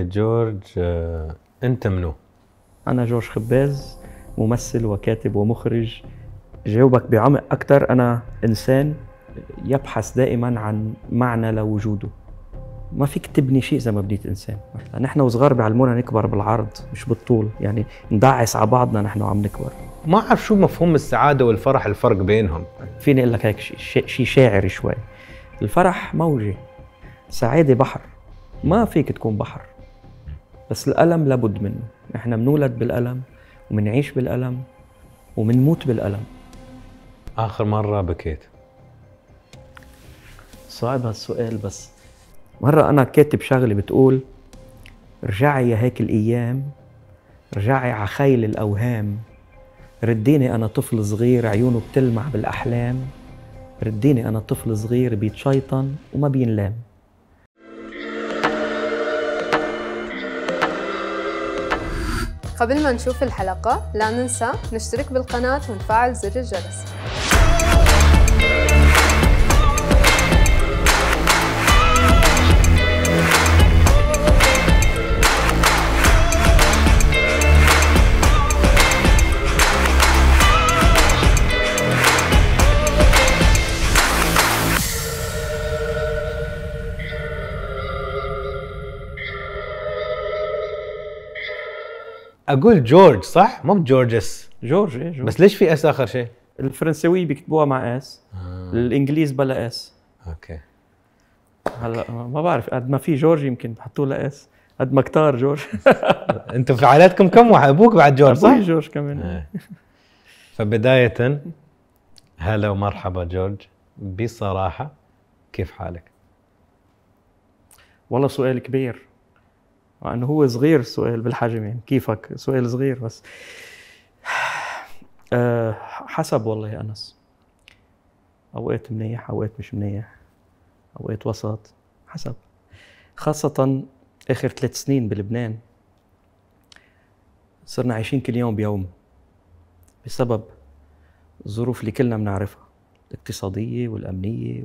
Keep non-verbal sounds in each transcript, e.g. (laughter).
جورج آه، انت منو؟ انا جورج خباز ممثل وكاتب ومخرج جاوبك بعمق اكثر انا انسان يبحث دائما عن معنى لوجوده ما فيك تبني شيء اذا ما بنيت انسان نحن وصغار بيعلمونا نكبر بالعرض مش بالطول يعني ندعس على بعضنا نحن عم نكبر ما اعرف شو مفهوم السعاده والفرح الفرق بينهم فيني اقول لك هيك شيء شي شاعري شوي الفرح موجه السعاده بحر ما فيك تكون بحر بس الألم لابد منه نحن بنولد بالألم وبنعيش بالألم وبنموت بالألم آخر مرة بكيت صعب هالسؤال بس مرة أنا كاتب شغلة بتقول رجعي يا هيك الأيام رجعي عخيل الأوهام رديني أنا طفل صغير عيونه بتلمع بالأحلام رديني أنا طفل صغير بيتشيطن وما بينلام قبل ما نشوف الحلقة لا ننسى نشترك بالقناة ونفعل زر الجرس اقول جورج صح؟ مو جورجس جورج ايه جورج بس ليش في اس اخر شيء؟ الفرنسوية بيكتبوها مع اس آه. الانجليز بلا اس اوكي هلا ما بعرف قد ما في جورج يمكن بحطوا له اس قد ما كتار جورج (laughs) انتم في عائلتكم كم واحد ابوك بعد جورج صح؟ جورج كمان آه. فبداية هلا ومرحبا جورج بصراحة كيف حالك؟ والله سؤال كبير وانه هو صغير السؤال بالحجم يعني كيفك سؤال صغير بس آه، حسب والله يا انس اوقات منيح اوقات مش منيح اوقات وسط حسب خاصة اخر ثلاث سنين بلبنان صرنا عايشين كل يوم بيوم بسبب الظروف اللي كلنا بنعرفها الاقتصادية والأمنية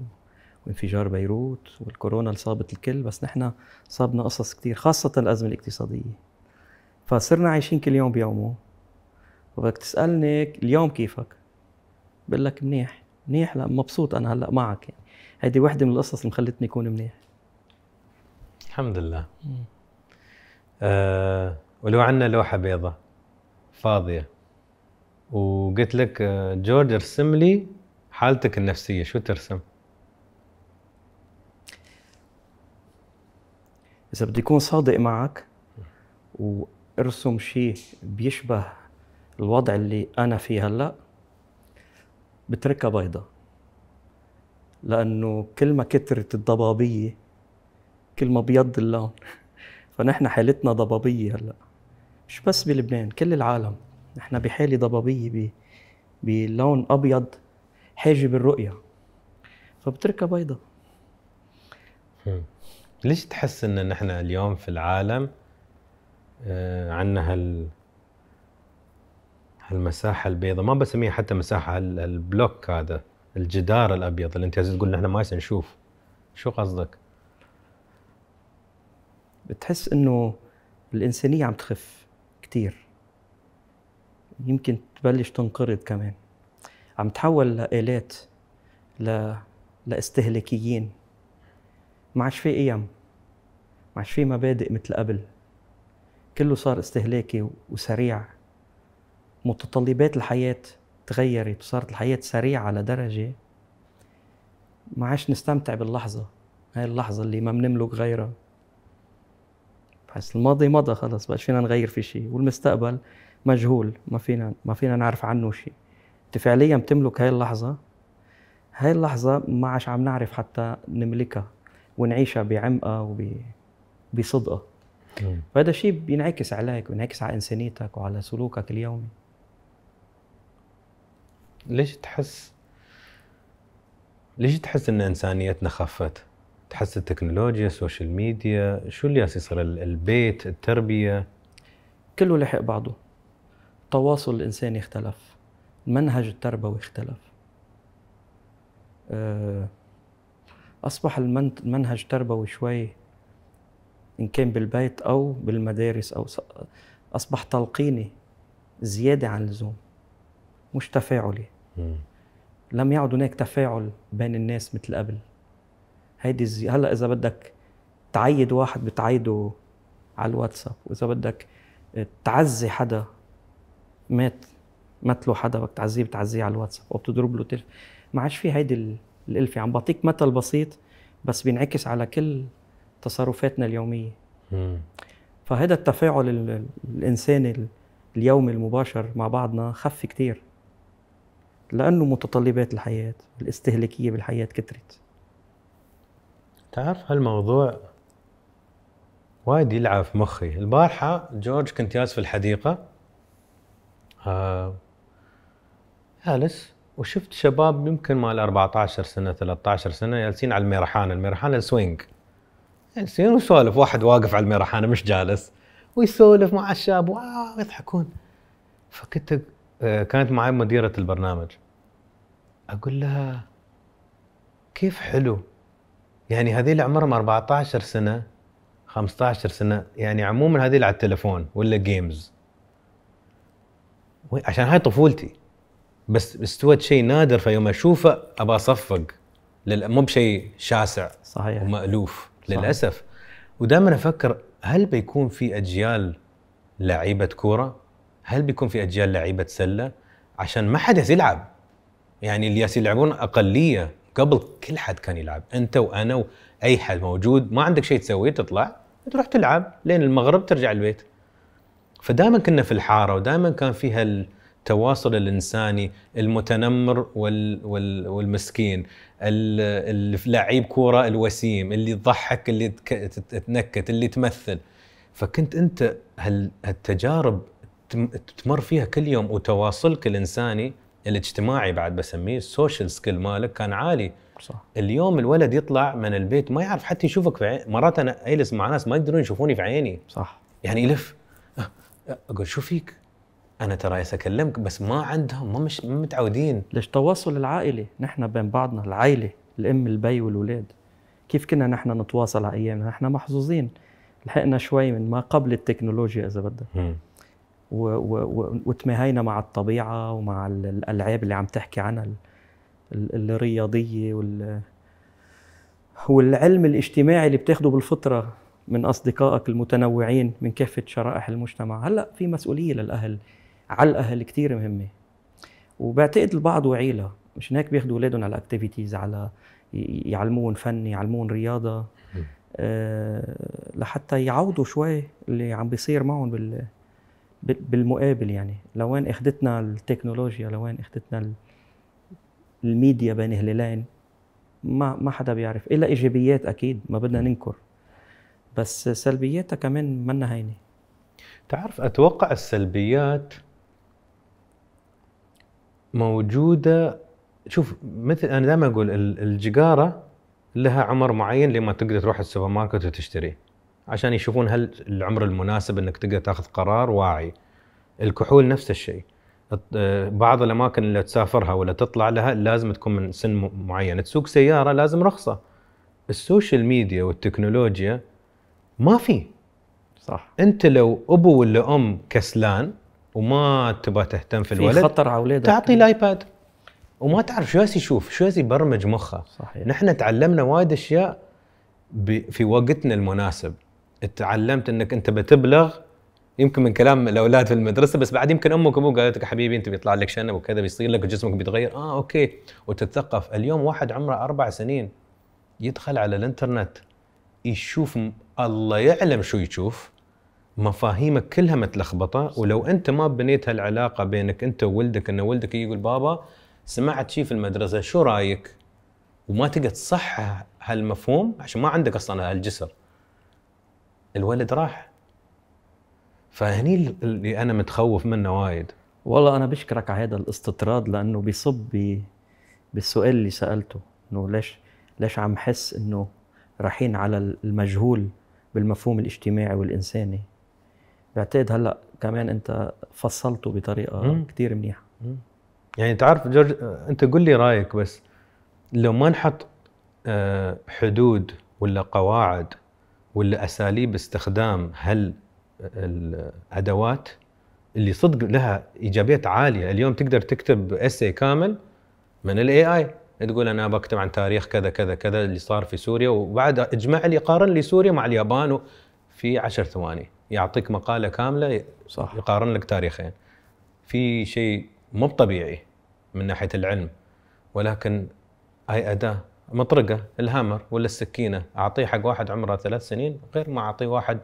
وانفجار بيروت والكورونا اللي صابت الكل بس نحن صابنا قصص كثير خاصة الأزمة الاقتصادية فصرنا عايشين كل يوم بيومه وبدك تسألني اليوم كيفك بقول لك منيح منيح لا مبسوط أنا هلأ معك يعني هيدي وحدة من القصص اللي خلتني أكون منيح الحمد لله أه ولو عنا لوحة بيضة فاضية وقلت لك آه، جورج ارسم لي حالتك النفسية شو ترسم؟ اذا بدي اكون صادق معك وارسم شيء بيشبه الوضع اللي انا فيه هلا بتركها بيضة لانه كل ما كترت الضبابيه كل ما بيض اللون (laughs) فنحن حالتنا ضبابيه هلا مش بس بلبنان كل العالم نحن بحاله ضبابيه بلون ابيض حاجب الرؤيه فبتركها بيضة ليش تحس ان نحن اليوم في العالم آه، عندنا هال هالمساحه البيضاء ما بسميها حتى مساحه البلوك هذا الجدار الابيض اللي انت تقول نحن ما نشوف شو قصدك؟ بتحس انه الانسانيه عم تخف كثير يمكن تبلش تنقرض كمان عم تحول لآلات ل... لاستهلاكيين ما عادش في قيم ما عادش في مبادئ مثل قبل كله صار استهلاكي وسريع متطلبات الحياة تغيرت وصارت الحياة سريعة لدرجة ما عادش نستمتع باللحظة هاي اللحظة اللي ما بنملك غيرها بس الماضي مضى خلص بقاش فينا نغير في شيء والمستقبل مجهول ما فينا ما فينا نعرف عنه شيء انت فعليا بتملك هاي اللحظة هاي اللحظة ما عادش عم نعرف حتى نملكها ونعيشها بعمقه وبصدقه فهذا الشيء بينعكس عليك وينعكس على انسانيتك وعلى سلوكك اليومي ليش تحس ليش تحس ان انسانيتنا خفت؟ تحس التكنولوجيا، السوشيال ميديا، شو اللي يصير البيت، التربيه؟ كله لحق بعضه. التواصل الانساني اختلف، المنهج التربوي اختلف. أه أصبح المنهج تربوي شوي إن كان بالبيت أو بالمدارس أو أصبح تلقيني زيادة عن اللزوم مش تفاعلي مم. لم يعد هناك تفاعل بين الناس مثل قبل هيدي الزي... هلا إذا بدك تعيد واحد بتعيده على الواتساب وإذا بدك تعزي حدا مات مات له حدا بدك تعزيه بتعزيه على الواتساب أو بتضرب له تلف ما عادش في هيدي ال... الالفي يعني عم بعطيك مثل بسيط بس بينعكس على كل تصرفاتنا اليوميه فهذا التفاعل الانساني اليومي المباشر مع بعضنا خف كثير لانه متطلبات الحياه الاستهلاكيه بالحياه كثرت تعرف هالموضوع وايد يلعب في مخي البارحه جورج كنت جالس في الحديقه آه جالس وشفت شباب يمكن مال 14 سنه 13 سنه جالسين على الميرحانه، الميرحانه السوينج. جالسين وسولف واحد واقف على الميرحانه مش جالس ويسولف مع الشاب ويضحكون. فكنت آه، كانت معي مديره البرنامج. اقول لها كيف حلو يعني هذيل عمرهم 14 سنه 15 سنه يعني عموما هذيل على التليفون ولا جيمز عشان هاي طفولتي بس استوت شيء نادر فيوم اشوفه ابى اصفق مو بشيء شاسع صحيح ومالوف صحيح. للاسف ودائما افكر هل بيكون في اجيال لعيبه كوره؟ هل بيكون في اجيال لعيبه سله؟ عشان ما حد يلعب يعني اللي يلعبون اقليه قبل كل حد كان يلعب انت وانا واي حد موجود ما عندك شيء تسويه تطلع تروح تلعب لين المغرب ترجع البيت فدائما كنا في الحاره ودائما كان فيها التواصل الانساني المتنمر وال وال والمسكين اللعيب كوره الوسيم اللي تضحك اللي تنكت اللي تمثل فكنت انت هالتجارب تمر فيها كل يوم وتواصلك الانساني الاجتماعي بعد بسميه السوشيال سكيل مالك كان عالي صح. اليوم الولد يطلع من البيت ما يعرف حتى يشوفك في عين مرات انا اجلس مع ناس ما يقدرون يشوفوني في عيني صح يعني يلف أه، أه، اقول شو فيك انا ترى اكلمك بس ما عندهم ما مش متعودين ليش تواصل العائله نحن بين بعضنا العائله الام البي والولاد كيف كنا نحن نتواصل على ايامنا نحن محظوظين لحقنا شوي من ما قبل التكنولوجيا اذا بدك وتماهينا مع الطبيعه ومع الالعاب اللي عم تحكي عنها الرياضيه وال والعلم الاجتماعي اللي بتاخده بالفطره من اصدقائك المتنوعين من كافه شرائح المجتمع هلا في مسؤوليه للاهل علقه كثير مهمه وبعتقد البعض واعي مش مشان هيك بياخذوا اولادهم على اكتيفيتيز على يعلمون فن يعلمون رياضه أه لحتى يعوضوا شوي اللي عم بيصير معهم بال بالمقابل يعني لوين اخذتنا التكنولوجيا لوين اخذتنا الميديا بين هلالين ما ما حدا بيعرف الا ايجابيات اكيد ما بدنا ننكر بس سلبياتها كمان منا هينه تعرف اتوقع السلبيات موجوده شوف مثل انا دائما اقول الجيجاره لها عمر معين لما تقدر تروح السوبر ماركت وتشتريه عشان يشوفون هل العمر المناسب انك تقدر تاخذ قرار واعي الكحول نفس الشيء بعض الاماكن اللي تسافرها ولا تطلع لها لازم تكون من سن معين تسوق سياره لازم رخصه السوشيال ميديا والتكنولوجيا ما في صح انت لو ابو ولا ام كسلان وما تبغى تهتم في الولد في خطر على اولادك تعطي الايباد وما تعرف شو يشوف شو يبرمج مخه صحيح نحن تعلمنا وايد اشياء في وقتنا المناسب تعلمت انك انت بتبلغ يمكن من كلام الاولاد في المدرسه بس بعد يمكن امك وابوك قالت لك حبيبي انت بيطلع لك شنب وكذا بيصير لك وجسمك بيتغير اه اوكي وتتثقف اليوم واحد عمره اربع سنين يدخل على الانترنت يشوف الله يعلم شو يشوف مفاهيمك كلها متلخبطه ولو انت ما بنيت هالعلاقه بينك انت وولدك ان ولدك يقول بابا سمعت شيء في المدرسه شو رايك؟ وما تقدر تصحح هالمفهوم عشان ما عندك اصلا هالجسر. الولد راح. فهني اللي انا متخوف منه وايد. والله انا بشكرك على هذا الاستطراد لانه بيصب بالسؤال اللي سالته انه ليش ليش عم حس انه رايحين على المجهول بالمفهوم الاجتماعي والانساني بعتقد هلا كمان انت فصلته بطريقه كثير منيحه يعني انت عارف جورج انت قل لي رايك بس لو ما نحط آه، حدود ولا قواعد ولا اساليب استخدام هل آه، الادوات اللي صدق لها ايجابيات عاليه اليوم تقدر تكتب اسي كامل من الاي اي تقول انا بكتب عن تاريخ كذا كذا كذا اللي صار في سوريا وبعد اجمع لي قارن لي سوريا مع اليابان في عشر ثواني يعطيك مقاله كامله صح يقارن لك تاريخين في شيء مو طبيعي من ناحيه العلم ولكن هاي اداه مطرقه الهامر ولا السكينه اعطيه حق واحد عمره ثلاث سنين غير ما اعطيه واحد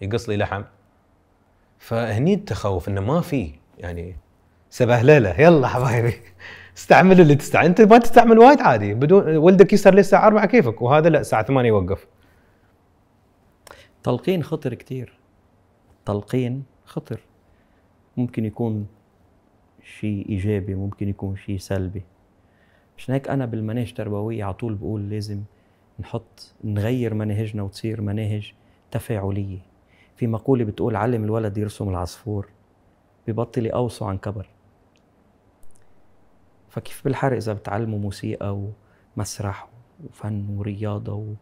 يقص لي لحم فهني التخوف انه ما في يعني سبهلله يلا حبايبي استعمل اللي تستعمل انت ما تستعمل وايد عادي بدون ولدك يسهر الساعه 4 كيفك وهذا لا الساعه 8 يوقف تلقين خطر كثير تلقين خطر ممكن يكون شيء ايجابي ممكن يكون شيء سلبي عشان هيك انا بالمناهج التربويه على طول بقول لازم نحط نغير مناهجنا وتصير مناهج تفاعليه في مقوله بتقول علم الولد يرسم العصفور ببطل يقوصه عن كبر فكيف بالحر اذا بتعلموا موسيقى ومسرح وفن ورياضه و...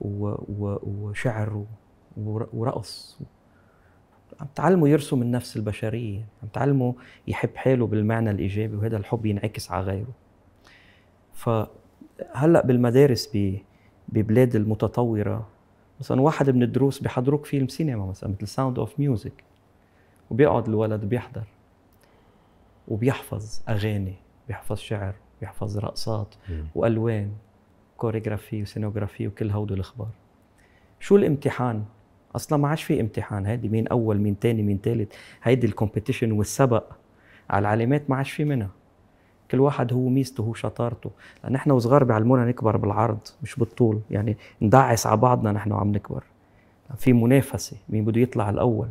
و... و... وشعر ورقص عم تعلمه يرسم النفس البشرية عم تعلمه يحب حاله بالمعنى الإيجابي وهذا الحب ينعكس على غيره فهلأ بالمدارس ببلاد المتطورة مثلا واحد من الدروس بيحضروك فيلم سينما مثلا مثل ساوند اوف ميوزك وبيقعد الولد بيحضر وبيحفظ اغاني بيحفظ شعر بيحفظ رقصات والوان كوريغرافي وسينوغرافي وكل هودو الاخبار شو الامتحان اصلا ما عادش في امتحان هيدي مين اول مين ثاني مين ثالث هيدي الكومبيتيشن والسبق على العلامات ما عادش في منها كل واحد هو ميزته هو شطارته لان احنا وصغار بيعلمونا نكبر بالعرض مش بالطول يعني ندعس على بعضنا نحن وعم نكبر في منافسه مين بده يطلع الاول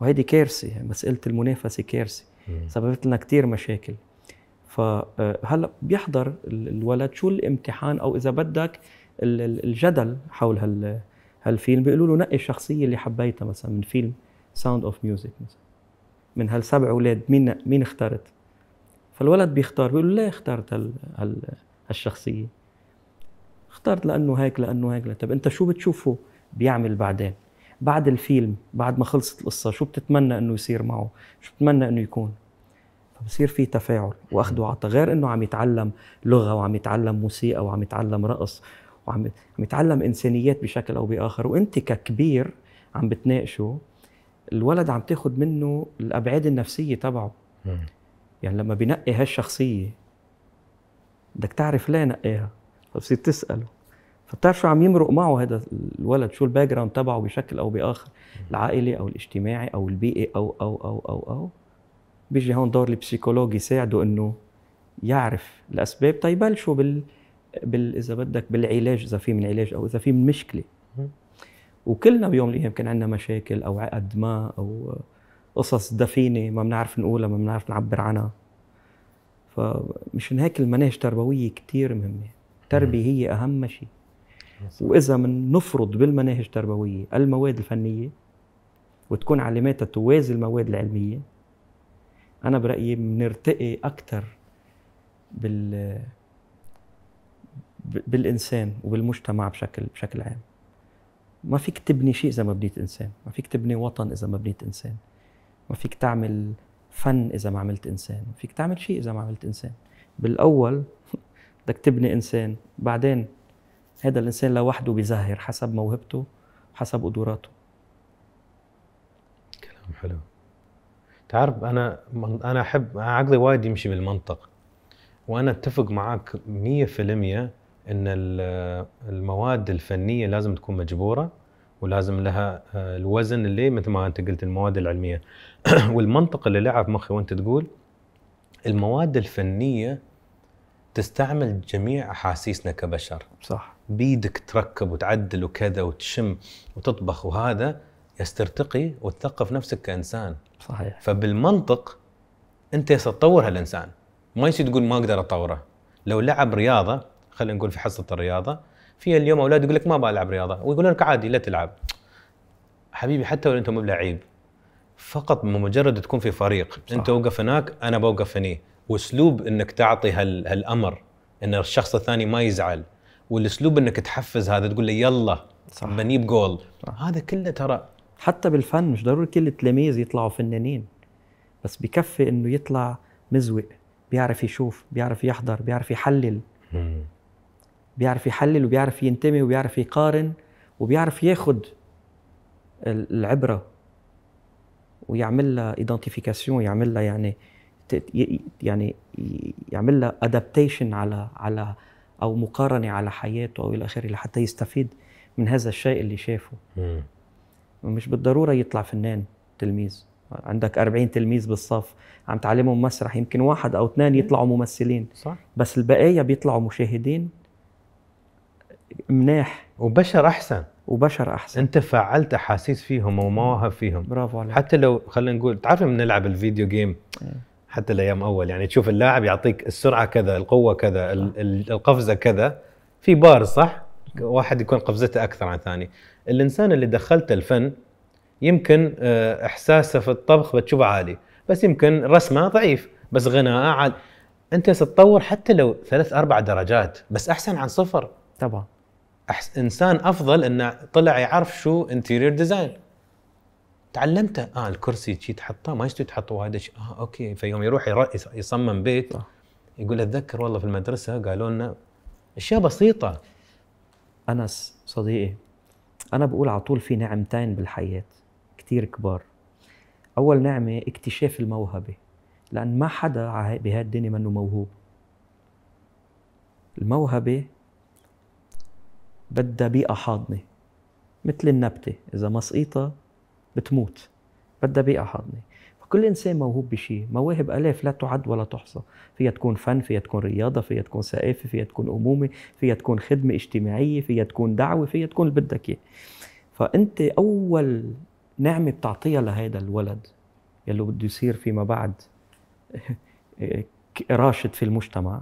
وهيدي كارثه مساله المنافسه كارثه سببت لنا كثير مشاكل فهلا آه، بيحضر الولد شو الامتحان او اذا بدك الجدل حول هال هالفيلم بيقولوا له نقي الشخصيه اللي حبيتها مثلا من فيلم ساوند اوف ميوزك مثلا من هالسبع اولاد مين مين اخترت؟ فالولد بيختار بيقول ليه اخترت هال هال هالشخصيه؟ اخترت لانه هيك لانه هيك طب انت شو بتشوفه بيعمل بعدين؟ بعد الفيلم بعد ما خلصت القصه شو بتتمنى انه يصير معه؟ شو بتتمنى انه يكون؟ فبصير في تفاعل واخذ وعطاء غير انه عم يتعلم لغه وعم يتعلم موسيقى وعم يتعلم رقص وعم يتعلم انسانيات بشكل او باخر وانت ككبير عم بتناقشه الولد عم تاخذ منه الابعاد النفسيه تبعه يعني لما بنقي هالشخصيه بدك تعرف ليه نقاها فبصير تساله فبتعرف شو عم يمرق معه هذا الولد شو الباك جراوند تبعه بشكل او باخر العائلي او الاجتماعي او البيئي او او او او او بيجي هون دور البسيكولوج يساعده انه يعرف الاسباب تيبلشوا طيب بال بال اذا بدك بالعلاج اذا في من علاج او اذا في من مشكله وكلنا بيوم من الايام كان عندنا مشاكل او عقد ما او قصص دفينه ما بنعرف نقولها ما بنعرف نعبر عنها فمشان هيك المناهج التربويه كثير مهمه التربيه هي اهم شيء واذا من نفرض بالمناهج التربويه المواد الفنيه وتكون علاماتها توازي المواد العلميه انا برايي بنرتقي اكثر بال بالانسان وبالمجتمع بشكل بشكل عام ما فيك تبني شيء اذا ما بنيت انسان ما فيك تبني وطن اذا ما بنيت انسان ما فيك تعمل فن اذا ما عملت انسان ما فيك تعمل شيء اذا ما عملت انسان بالاول (laughs) بدك تبني انسان بعدين هذا الانسان لوحده بيزهر حسب موهبته حسب قدراته كلام حلو تعرف انا انا احب عقلي وايد يمشي بالمنطق وانا اتفق معك 100% ان المواد الفنيه لازم تكون مجبوره ولازم لها آه، الوزن اللي مثل ما انت قلت المواد العلميه (clears throat) والمنطق اللي لعب مخي وانت تقول المواد الفنيه تستعمل جميع احاسيسنا كبشر صح بيدك تركب وتعدل وكذا وتشم وتطبخ وهذا يسترتقي وتثقف نفسك كانسان صحيح فبالمنطق انت تطور هالانسان ما يصير تقول ما اقدر اطوره لو لعب رياضه خلينا نقول في حصه الرياضه في اليوم اولاد يقول لك ما بلعب رياضه ويقولون لك عادي لا تلعب حبيبي حتى لو انت مو لعيب فقط بمجرد تكون في فريق صح. انت وقف هناك انا بوقف هني واسلوب انك تعطي هال... هالامر ان الشخص الثاني ما يزعل والاسلوب انك تحفز هذا تقول له يلا صح. بنيب جول صح. هذا كله ترى حتى بالفن مش ضروري كل التلاميذ يطلعوا فنانين بس بكفي انه يطلع مزوق بيعرف يشوف بيعرف يحضر بيعرف يحلل بيعرف يحلل وبيعرف ينتمي وبيعرف يقارن وبيعرف ياخد العبره ويعمل لها ايدنتيفيكاسيون يعمل لها يعني يعني يعمل لها ادابتيشن على على او مقارنه على حياته او الى اخره لحتى يستفيد من هذا الشيء اللي شافه مش بالضروره يطلع فنان تلميذ عندك 40 تلميذ بالصف عم تعلمهم مسرح يمكن واحد او اثنين يطلعوا ممثلين صح. بس البقيه بيطلعوا مشاهدين مناح وبشر احسن وبشر احسن انت فعلت احاسيس فيهم ومواهب فيهم برافو عليك حتى لو خلينا نقول تعرف لما نلعب الفيديو جيم إيه. حتى الايام اول يعني تشوف اللاعب يعطيك السرعه كذا القوه كذا آه. القفزه كذا في بار صح واحد يكون قفزته اكثر عن ثاني الانسان اللي دخلته الفن يمكن آه، احساسه في الطبخ بتشوفه عالي بس يمكن رسمه ضعيف بس غناءه عالي انت ستطور حتى لو ثلاث اربع درجات بس احسن عن صفر طبعا أحس... انسان افضل انه طلع يعرف شو انتيرير ديزاين تعلمته اه الكرسي شي تحطه ما يستوي تحطه وايد اه اوكي فيوم يروح يصمم بيت يقول اتذكر والله في المدرسه قالوا لنا اشياء بسيطه انس صديقي انا بقول على طول في نعمتين بالحياه كثير كبار اول نعمه اكتشاف الموهبه لان ما حدا بهالدنيا منه موهوب الموهبه بدها بيئة حاضنة مثل النبتة إذا ما سقيطة بتموت بدها بيئة حاضنة كل انسان موهوب بشيء مواهب الاف لا تعد ولا تحصى فيها تكون فن فيها تكون رياضه فيها تكون ثقافه فيها تكون امومه فيها تكون خدمه اجتماعيه فيها تكون دعوه فيها تكون اللي بدك اياه فانت اول نعمه بتعطيها لهذا الولد يلي بده يصير فيما بعد (laughs) راشد في المجتمع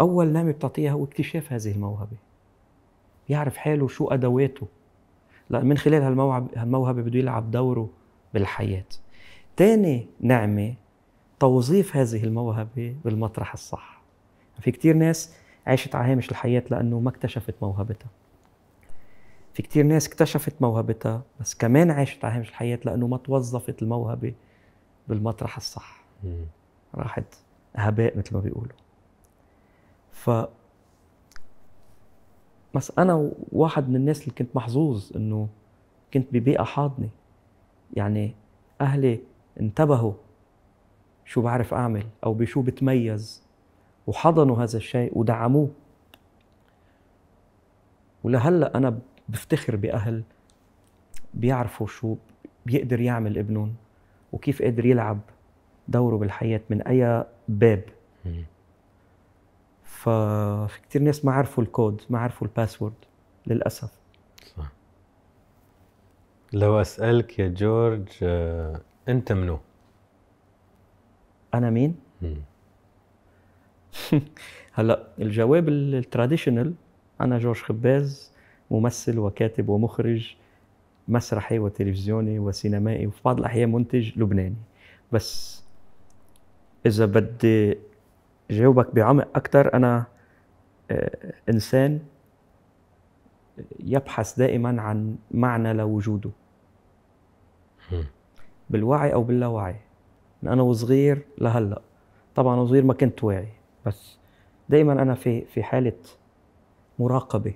اول نعمه بتعطيها هو اكتشاف هذه الموهبه يعرف حاله شو ادواته من خلال هالموهبه هالموهبه بده يلعب دوره بالحياه ثاني نعمه توظيف هذه الموهبه بالمطرح الصح في كتير ناس عاشت على هامش الحياه لانه ما اكتشفت موهبتها في كتير ناس اكتشفت موهبتها بس كمان عاشت على هامش الحياه لانه ما توظفت الموهبه بالمطرح الصح راحت هباء مثل ما بيقولوا بس انا واحد من الناس اللي كنت محظوظ انه كنت ببيئه حاضنه يعني اهلي انتبهوا شو بعرف اعمل او بشو بتميز وحضنوا هذا الشيء ودعموه ولهلا انا بفتخر باهل بيعرفوا شو بيقدر يعمل ابنهم وكيف قادر يلعب دوره بالحياه من اي باب ففي كثير ناس ما عرفوا الكود ما عرفوا الباسورد للاسف صح لو اسالك يا جورج آه، انت منو انا مين (laughs) هلا الجواب التراديشنال انا جورج خباز ممثل وكاتب ومخرج مسرحي وتلفزيوني وسينمائي وفي بعض الاحيان منتج لبناني بس اذا بدي جاوبك بعمق اكثر انا آه، انسان يبحث دائما عن معنى لوجوده بالوعي او باللاوعي من انا وصغير لهلا طبعا وصغير ما كنت واعي بس دائما انا في في حاله مراقبه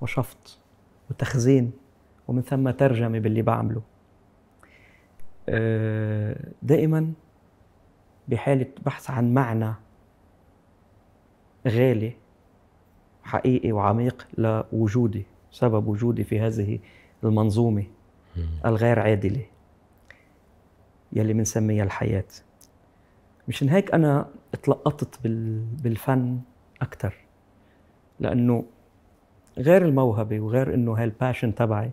وشفط وتخزين ومن ثم ترجمه باللي بعمله آه، دائما بحاله بحث عن معنى غالي حقيقي وعميق لوجودي سبب وجودي في هذه المنظومه الغير عادله يلي بنسميها الحياه مشان هيك انا اتلقطت بالفن اكثر لانه غير الموهبه وغير انه هالباشن تبعي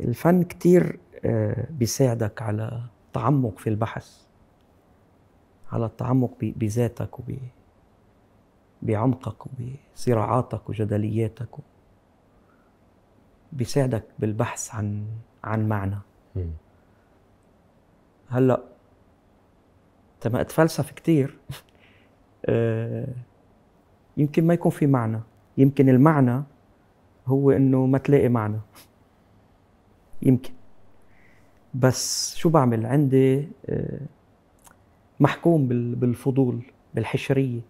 الفن كثير آه، بيساعدك على تعمق في البحث على التعمق بذاتك وب بعمقك وبصراعاتك وجدلياتك بيساعدك بالبحث عن عن معنى هلا تما اتفلسف كثير (laughs) آه، يمكن ما يكون في معنى يمكن المعنى هو انه ما تلاقي معنى (laughs) يمكن بس شو بعمل عندي آه، محكوم بالفضول بالحشريه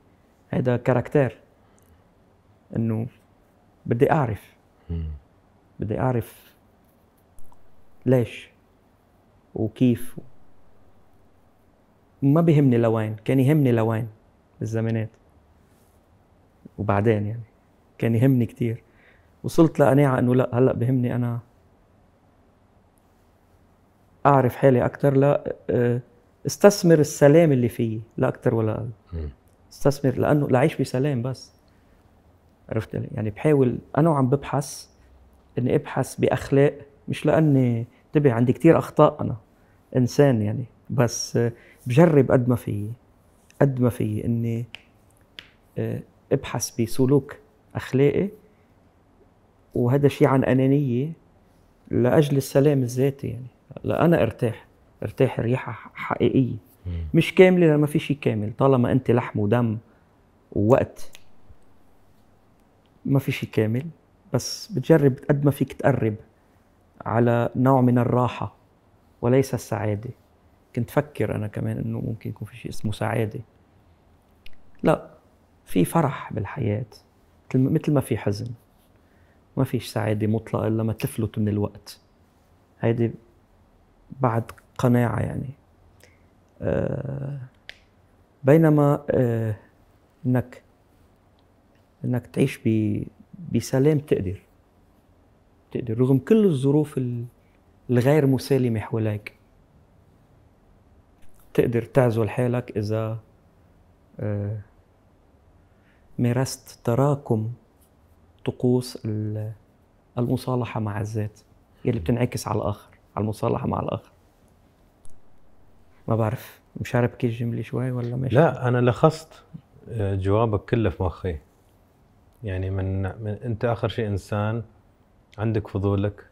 هذا كاركتير انه بدي اعرف بدي اعرف ليش وكيف ما بيهمني لوين كان يهمني لوين بالزمانات وبعدين يعني كان يهمني كثير وصلت لقناعة انه لا هلا بهمني انا اعرف حالي اكثر لا أه استثمر السلام اللي فيه لا اكثر ولا اقل استثمر لانه لعيش بسلام بس عرفت يعني بحاول انا وعم ببحث اني ابحث باخلاق مش لاني انتبه عندي كثير اخطاء انا انسان يعني بس بجرب قد ما فيي قد ما فيي اني آه، ابحث بسلوك اخلاقي وهذا شيء عن انانيه لاجل السلام الذاتي يعني لا انا ارتاح ارتاح ريحه حقيقيه مش كامله لما في شيء كامل طالما انت لحم ودم ووقت ما في شيء كامل بس بتجرب قد ما فيك تقرب على نوع من الراحه وليس السعاده كنت فكر انا كمان انه ممكن يكون في شيء اسمه سعاده لا في فرح بالحياه مثل ما في حزن ما فيش سعاده مطلقه الا ما تفلت من الوقت هيدي بعد قناعه يعني آه، بينما آه، انك انك تعيش بسلام تقدر تقدر رغم كل الظروف الغير مسالمه حواليك تقدر تعزل حالك اذا آه، مارست تراكم طقوس المصالحه مع الذات يلي بتنعكس على الاخر على المصالحه مع الاخر ما بعرف مشاربكي الجمله شوي ولا ماشي لا انا لخصت آه، جوابك كله في مخي يعني من, من انت اخر شيء انسان عندك فضولك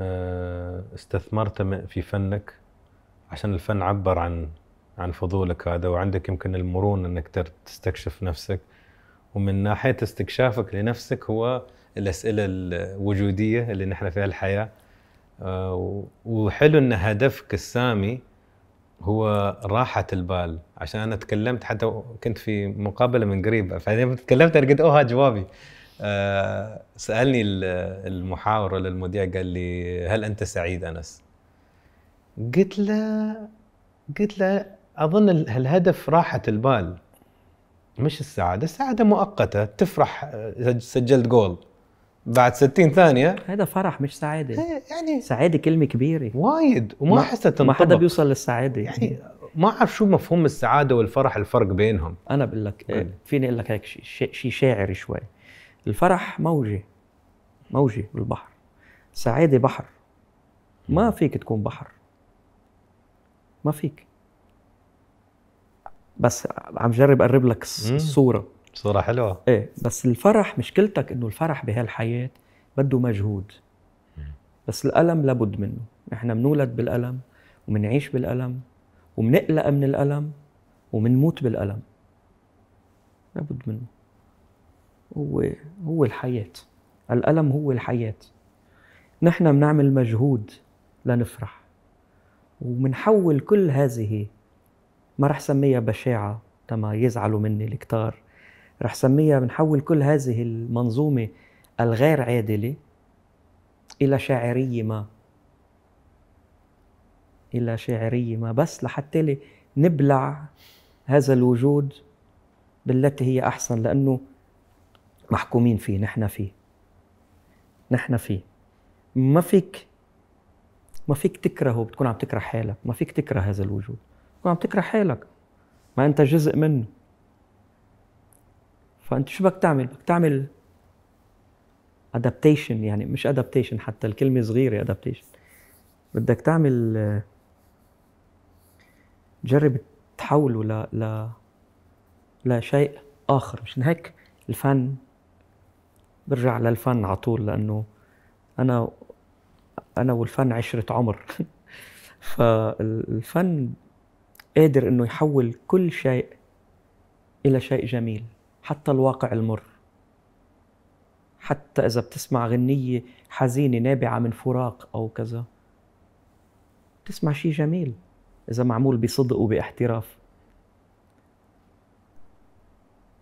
آه، استثمرت في فنك عشان الفن عبر عن عن فضولك هذا وعندك يمكن المرونه انك تستكشف نفسك ومن ناحيه استكشافك لنفسك هو الاسئله الوجوديه اللي نحن فيها الحياه آه، وحلو ان هدفك السامي هو راحة البال عشان أنا تكلمت حتى كنت في مقابلة من قريب فلما تكلمت أنا قلت أوه جوابي آه سألني المحاور ولا المذيع قال لي هل أنت سعيد أنس؟ قلت له قلت له أظن الهدف راحة البال مش السعادة السعادة مؤقتة تفرح إذا آه، سجلت جول بعد 60 ثانيه هذا فرح مش سعاده إيه، يعني سعاده كلمه كبيره وايد وما حسها تنطبق ما حدا بيوصل للسعاده يعني ما اعرف شو مفهوم السعاده والفرح الفرق بينهم انا بقول لك إيه؟, إيه. فيني اقول لك هيك شيء شي شاعري شوي الفرح موجه موجه بالبحر السعاده بحر ما فيك تكون بحر ما فيك بس عم جرب اقرب لك الصوره صورة حلوة ايه بس الفرح مشكلتك انه الفرح بهالحياة بده مجهود بس الألم لابد منه نحن بنولد بالألم ومنعيش بالألم ومنقلق من الألم ومنموت بالألم لابد منه هو هو الحياة الألم هو الحياة نحن بنعمل مجهود لنفرح وبنحول كل هذه ما رح سميها بشاعة تما يزعلوا مني الكتار رح سميها بنحول كل هذه المنظومة الغير عادلة إلى شاعرية ما إلى شاعرية ما بس لحتى نبلع هذا الوجود بالتي هي أحسن لأنه محكومين فيه نحن فيه نحن فيه ما فيك ما فيك تكرهه بتكون عم تكره حالك ما فيك تكره هذا الوجود بتكون عم تكره حالك ما أنت جزء منه فانت شو بدك تعمل؟ بدك تعمل ادابتيشن يعني مش ادابتيشن حتى الكلمه صغيره ادابتيشن بدك تعمل آه، جرب تحوله ل ل لشيء اخر مشان هيك الفن برجع للفن على طول لانه انا انا والفن عشره عمر (laughs) فالفن قادر انه يحول كل شيء الى شيء جميل حتى الواقع المر حتى إذا بتسمع غنية حزينة نابعة من فراق أو كذا بتسمع شيء جميل إذا معمول بصدق وباحتراف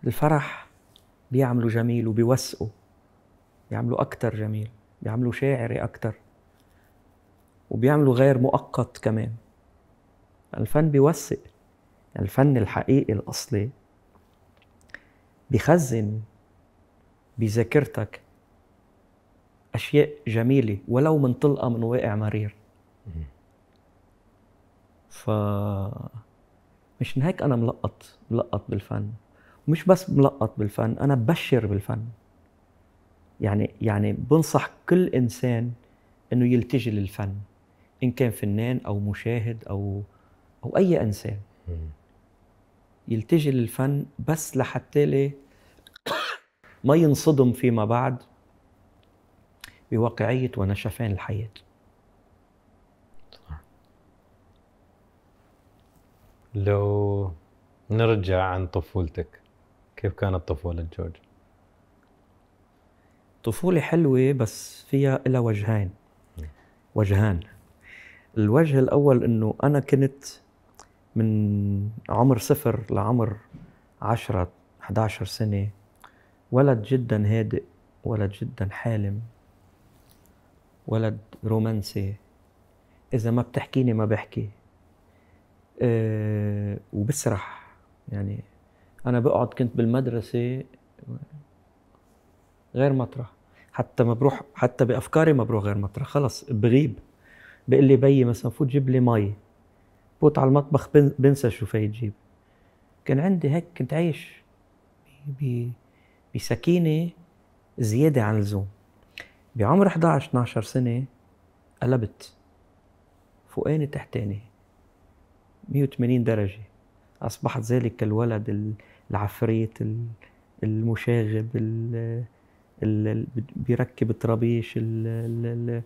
الفرح بيعملوا جميل وبيوثقوا بيعملوا أكتر جميل بيعملوا شاعري أكتر وبيعملوا غير مؤقت كمان الفن بيوثق الفن الحقيقي الأصلي بيخزن بذاكرتك اشياء جميله ولو من طلقه من واقع مرير ف مشان هيك انا ملقط ملقط بالفن مش بس ملقط بالفن انا ببشر بالفن يعني يعني بنصح كل انسان انه يلتجي للفن ان كان فنان او مشاهد او او اي انسان يلتجي للفن بس لحتى لي ما ينصدم فيما بعد بواقعية ونشفان الحياة لو نرجع عن طفولتك كيف كانت طفولة جورج؟ طفولة حلوة بس فيها إلى وجهين وجهان الوجه الأول أنه أنا كنت من عمر صفر لعمر عشرة 11 سنة ولد جدا هادئ ولد جدا حالم ولد رومانسي إذا ما بتحكيني ما بحكي أه وبسرح يعني أنا بقعد كنت بالمدرسة غير مطرح حتى ما بروح حتى بأفكاري ما بروح غير مطرح خلص بغيب بقول لي بيي مثلا فوت جيب لي مي بوت على المطبخ بنسى شو في تجيب كان عندي هيك كنت عايش بسكينه زياده عن اللزوم بعمر 11 12 سنه قلبت فوقاني تحتاني 180 درجه اصبحت ذلك الولد العفريت المشاغب اللي بيركب الطرابيش اللي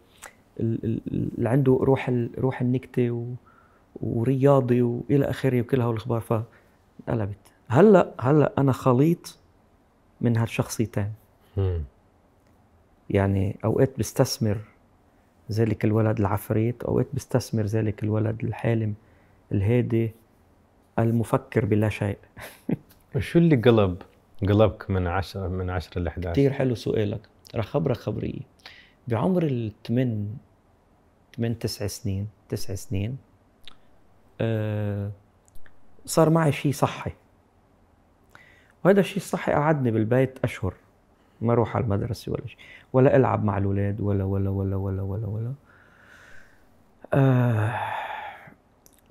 عنده روح روح النكته ورياضي والى اخره وكل هالاخبار فقلبت هلا هلا انا خليط من هالشخصيتين يعني اوقات بستثمر ذلك الولد العفريت اوقات بستثمر ذلك الولد الحالم الهادي المفكر بلا شيء (laughs) شو اللي قلب قلبك من 10 من 10 ل 11 كثير حلو سؤالك رح خبرك خبريه بعمر الثمان 8 9 سنين 9 سنين آه، صار معي شيء صحي وهذا الشيء الصحي قعدني بالبيت اشهر ما اروح على المدرسه ولا شيء ولا العب مع الاولاد ولا ولا ولا ولا ولا ولا آه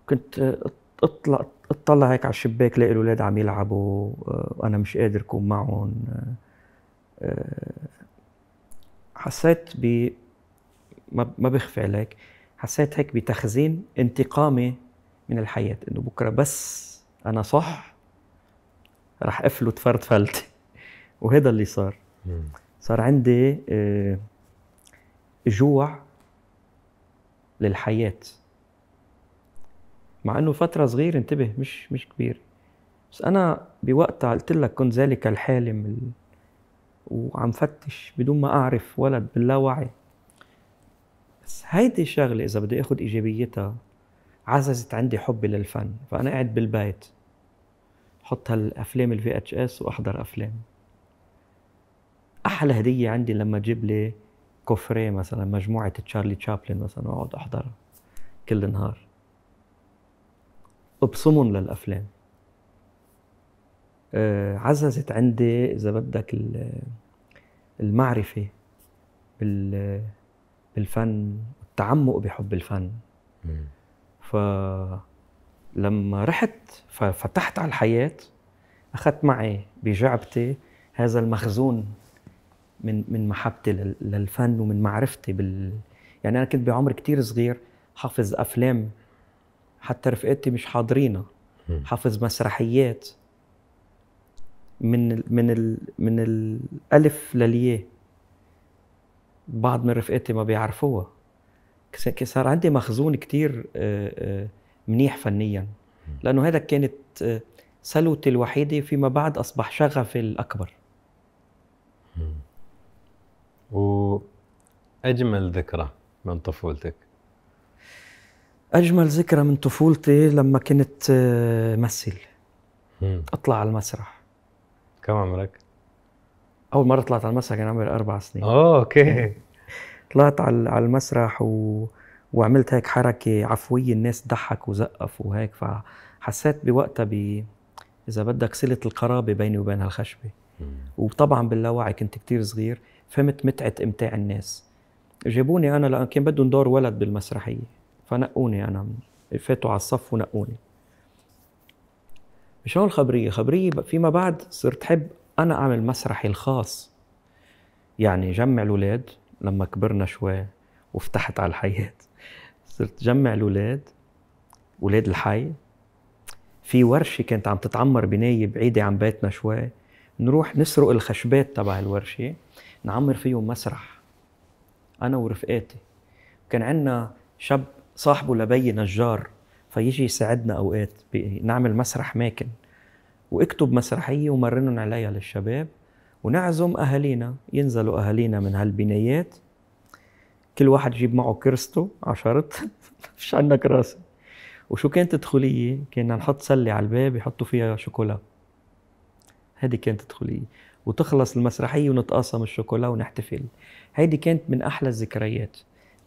كنت اطلع اطلع هيك على الشباك لاقي الاولاد عم يلعبوا وانا آه، مش قادر اكون معهم آه, آه، حسيت ب ما بخفي عليك حسيت هيك بتخزين انتقامي من الحياه انه بكره بس انا صح راح افلت فرد فلت (laughs) وهذا اللي صار صار عندي آه، جوع للحياه مع انه فتره صغيره انتبه مش مش كبير بس انا بوقتها قلت لك كنت ذلك الحالم ال... وعم فتش بدون ما اعرف ولد باللاوعي بس هيدي الشغله اذا بدي اخذ ايجابيتها عززت عندي حبي للفن فانا قاعد بالبيت حط هالافلام الفي اتش اس واحضر افلام احلى هديه عندي لما تجيب لي كوفري مثلا مجموعه تشارلي تشابلن مثلا واقعد احضرها كل النهار ابصمهم للافلام آه، عززت عندي اذا بدك المعرفه بالفن والتعمق بحب الفن فلما رحت ففتحت على الحياة أخذت معي بجعبتي هذا المخزون من من محبتي للفن ومن معرفتي بال يعني أنا كنت بعمر كتير صغير حافظ أفلام حتى رفقاتي مش حاضرينها حافظ مسرحيات من من ال من الالف للياء بعض من رفقاتي ما بيعرفوها صار عندي مخزون كتير آه، آه، منيح فنيا لانه هذا كانت آه، سلوتي الوحيده فيما بعد اصبح شغفي الاكبر واجمل ذكرى من طفولتك اجمل ذكرى من طفولتي لما كنت مثل اطلع على المسرح كم عمرك اول مره طلعت على المسرح كان عمري اربع سنين اوه اوكي إيه. طلعت على المسرح و... وعملت هيك حركة عفوية الناس ضحكوا وزقف وهيك فحسيت بوقتها ب إذا بدك صلة القرابة بيني وبين هالخشبة وطبعا باللاوعي كنت كتير صغير فهمت متعة إمتاع الناس جابوني أنا لأن كان بدهم دور ولد بالمسرحية فنقوني أنا فاتوا على الصف ونقوني مش هون الخبرية خبرية فيما بعد صرت حب أنا أعمل مسرحي الخاص يعني جمع الأولاد لما كبرنا شوي وفتحت على الحياة صرت جمع الأولاد أولاد الحي في ورشة كانت عم تتعمر بناية بعيدة عن بيتنا شوي نروح نسرق الخشبات تبع الورشة نعمر فيهم مسرح أنا ورفقاتي كان عندنا شاب صاحبه لبي نجار فيجي يساعدنا أوقات نعمل مسرح ماكن واكتب مسرحية ومرنن عليها للشباب ونعزم اهالينا ينزلوا اهالينا من هالبنايات كل واحد يجيب معه كرسته عشرت فيش (laughs) عندنا كراسه وشو كانت الدخوليه؟ كنا نحط سله على الباب يحطوا فيها شوكولا هذه كانت الدخوليه وتخلص المسرحيه ونتقاسم الشوكولا ونحتفل هيدي كانت من احلى الذكريات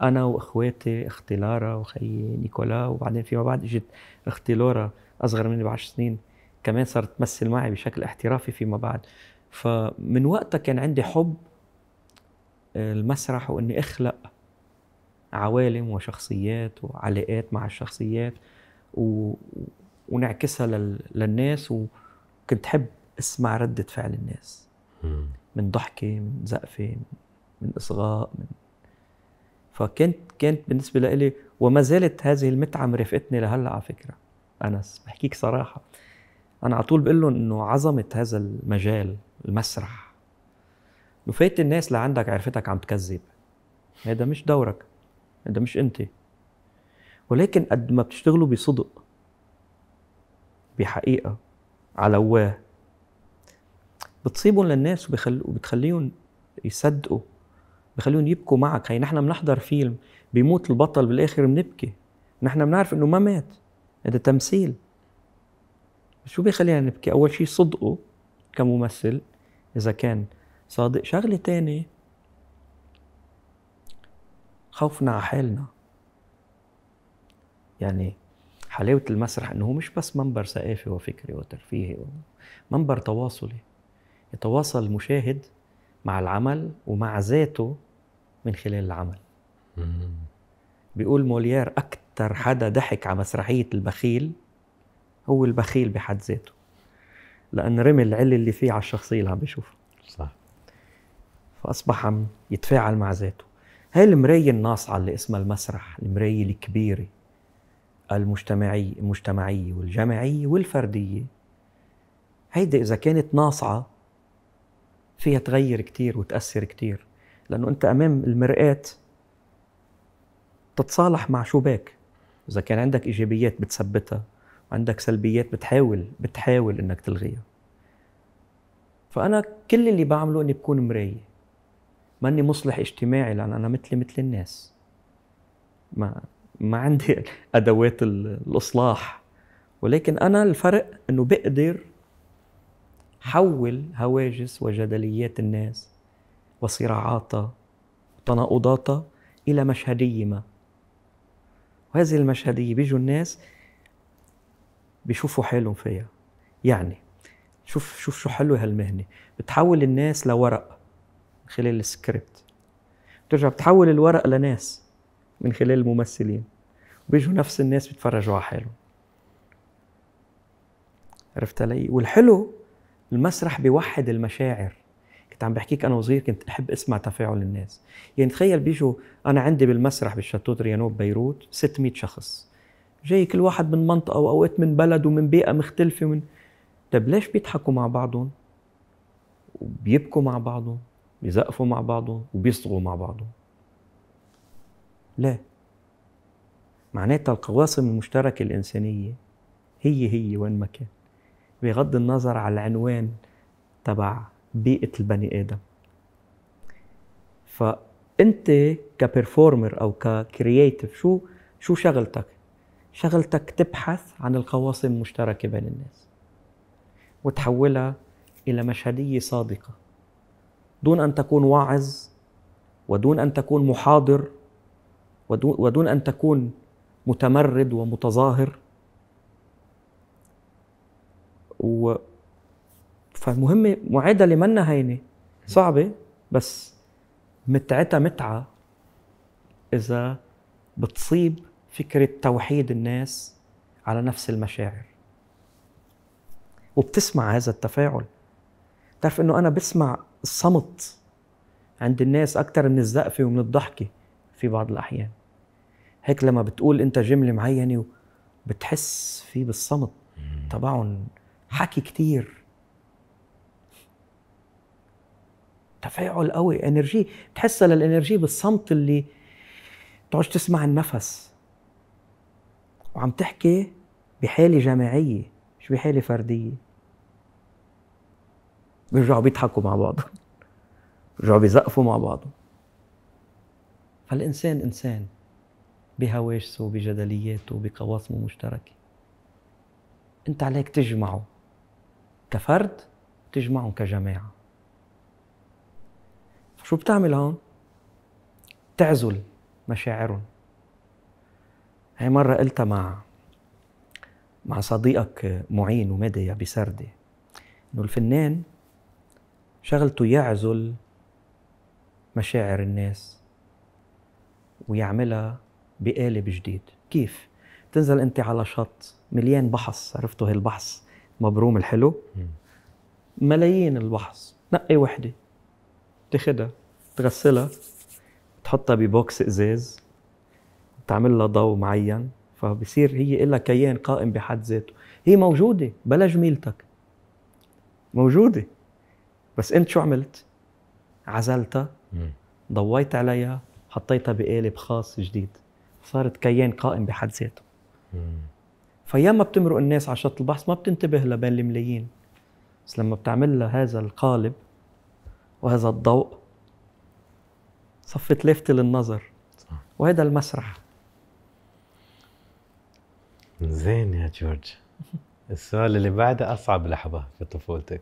انا واخواتي اختي لارا وخيي نيكولا وبعدين فيما بعد اجت اختي لورا اصغر مني بعشر سنين كمان صارت تمثل معي بشكل احترافي فيما بعد فمن وقتها كان عندي حب المسرح آه، واني اخلق عوالم وشخصيات وعلاقات مع الشخصيات و... ونعكسها لل... للناس وكنت حب اسمع ردة فعل الناس من ضحكة من زقفة من إصغاء من فكانت كانت بالنسبة لي وما زالت هذه المتعة مرافقتني لهلا على فكرة أنس بحكيك صراحة أنا على طول بقول لهم إنه عظمة هذا المجال المسرح وفات الناس اللي عندك عرفتك عم تكذب هذا مش دورك هذا مش انت ولكن قد ما بتشتغلوا بصدق بحقيقه على واه بتصيبهم للناس وبتخليهم يصدقوا بخليهم يبكوا معك هي نحن بنحضر فيلم بيموت البطل بالاخر بنبكي نحن بنعرف انه ما مات هذا تمثيل شو بيخلينا نبكي اول شيء صدقه كممثل إذا كان صادق شغلة تاني خوفنا على حالنا يعني حلاوة المسرح أنه هو مش بس منبر ثقافي وفكري وترفيهي منبر تواصلي يتواصل المشاهد مع العمل ومع ذاته من خلال العمل بيقول موليير اكثر حدا ضحك على مسرحية البخيل هو البخيل بحد ذاته لان رمي العلة اللي فيه على الشخصيه اللي عم بيشوفها صح فاصبح عم يتفاعل مع ذاته هاي المرايه الناصعه اللي اسمها المسرح المرايه الكبيره المجتمعيه المجتمعيه والجماعيه والفرديه هيدي اذا كانت ناصعه فيها تغير كتير وتاثر كتير لانه انت امام المراه تتصالح مع شو بك اذا كان عندك ايجابيات بتثبتها عندك سلبيات بتحاول بتحاول انك تلغيها فانا كل اللي بعمله اني بكون مرايه ماني مصلح اجتماعي لان انا مثلي مثل الناس ما ما عندي (laughs) ادوات الاصلاح ولكن انا الفرق انه بقدر حول هواجس وجدليات الناس وصراعاتها وتناقضاتها الى مشهديه ما وهذه المشهديه بيجوا الناس بيشوفوا حالهم فيها يعني شوف شوف شو حلو هالمهنه بتحول الناس لورق من خلال السكريبت بترجع بتحول الورق لناس من خلال الممثلين بيجوا نفس الناس بيتفرجوا على حالهم عرفت علي والحلو المسرح بيوحد المشاعر كنت عم بحكيك انا وصغير كنت احب اسمع تفاعل الناس يعني تخيل بيجوا انا عندي بالمسرح بالشاتو ريانوب بيروت 600 شخص جاي كل واحد من منطقه واوقات من بلد ومن بيئه مختلفه ومن طب ليش بيضحكوا مع بعضهم؟ وبيبكوا مع بعضهم بيزقفوا مع بعضهم وبيصغوا مع بعضهم ليه؟ معناتها القواسم المشتركة الإنسانية هي هي وين ما كان بغض النظر على العنوان تبع بيئة البني آدم فأنت كبرفورمر أو ككرييتيف شو شو شغلتك؟ شغلتك تبحث عن القواسم المشتركة بين الناس وتحولها إلى مشهدية صادقة دون أن تكون واعظ ودون أن تكون محاضر ودون أن تكون متمرد ومتظاهر و فالمهمة معادلة منا هينة صعبة بس متعتها متعة إذا بتصيب فكره توحيد الناس على نفس المشاعر وبتسمع هذا التفاعل تعرف انه انا بسمع الصمت عند الناس اكثر من الزقفه ومن الضحكه في بعض الاحيان هيك لما بتقول انت جمله معينه بتحس فيه بالصمت تبعهم حكي كتير تفاعل قوي انرجي بتحسها للانرجي بالصمت اللي بتعوش تسمع النفس وعم تحكي بحاله جماعيه مش بحاله فرديه بيرجعوا بيضحكوا مع بعضهم بيرجعوا بيزقفوا مع بعضهم فالانسان انسان بهواجسه بجدلياته بقواسمه المشتركه انت عليك تجمعه كفرد تجمعه كجماعه شو بتعمل هون؟ تعزل مشاعرهم هي مرة قلتها مع مع صديقك معين ومديا بسردة انه الفنان شغلته يعزل مشاعر الناس ويعملها بقالب جديد كيف؟ تنزل انت على شط مليان بحص عرفتوا هالبحص مبروم الحلو ملايين البحص نقي وحده تاخدها تغسلها تحطها ببوكس ازاز تعمل لها ضوء معين فبصير هي إلها كيان قائم بحد ذاته هي موجودة بلا جميلتك موجودة بس أنت شو عملت؟ عزلتها ضويت عليها حطيتها بقالب خاص جديد صارت كيان قائم بحد ذاته فيا ما بتمرق الناس على شط البحث ما بتنتبه لبين الملايين بس لما بتعمل لها هذا القالب وهذا الضوء صفت لافتة للنظر وهذا المسرح زين يا جورج السؤال اللي بعده أصعب لحظة في طفولتك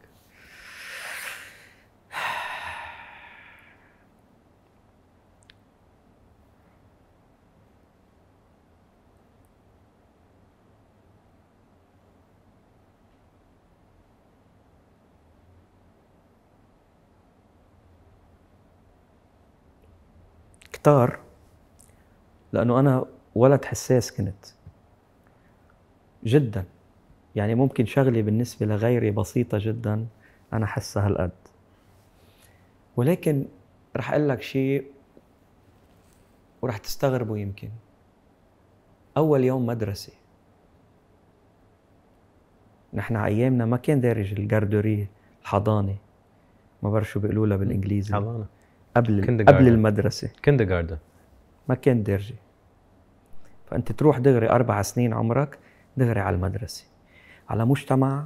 كتار لأنه أنا ولد حساس كنت جدا يعني ممكن شغلة بالنسبة لغيري بسيطة جدا أنا أحسها هالقد ولكن رح أقول لك شيء ورح تستغربوا يمكن أول يوم مدرسة نحن أيامنا ما كان دارج الجاردوري الحضانة ما بعرف شو بيقولوا لها بالإنجليزي حضانة قبل قبل المدرسة كندر ما كان دارجة فأنت تروح دغري أربع سنين عمرك دغري على المدرسه على مجتمع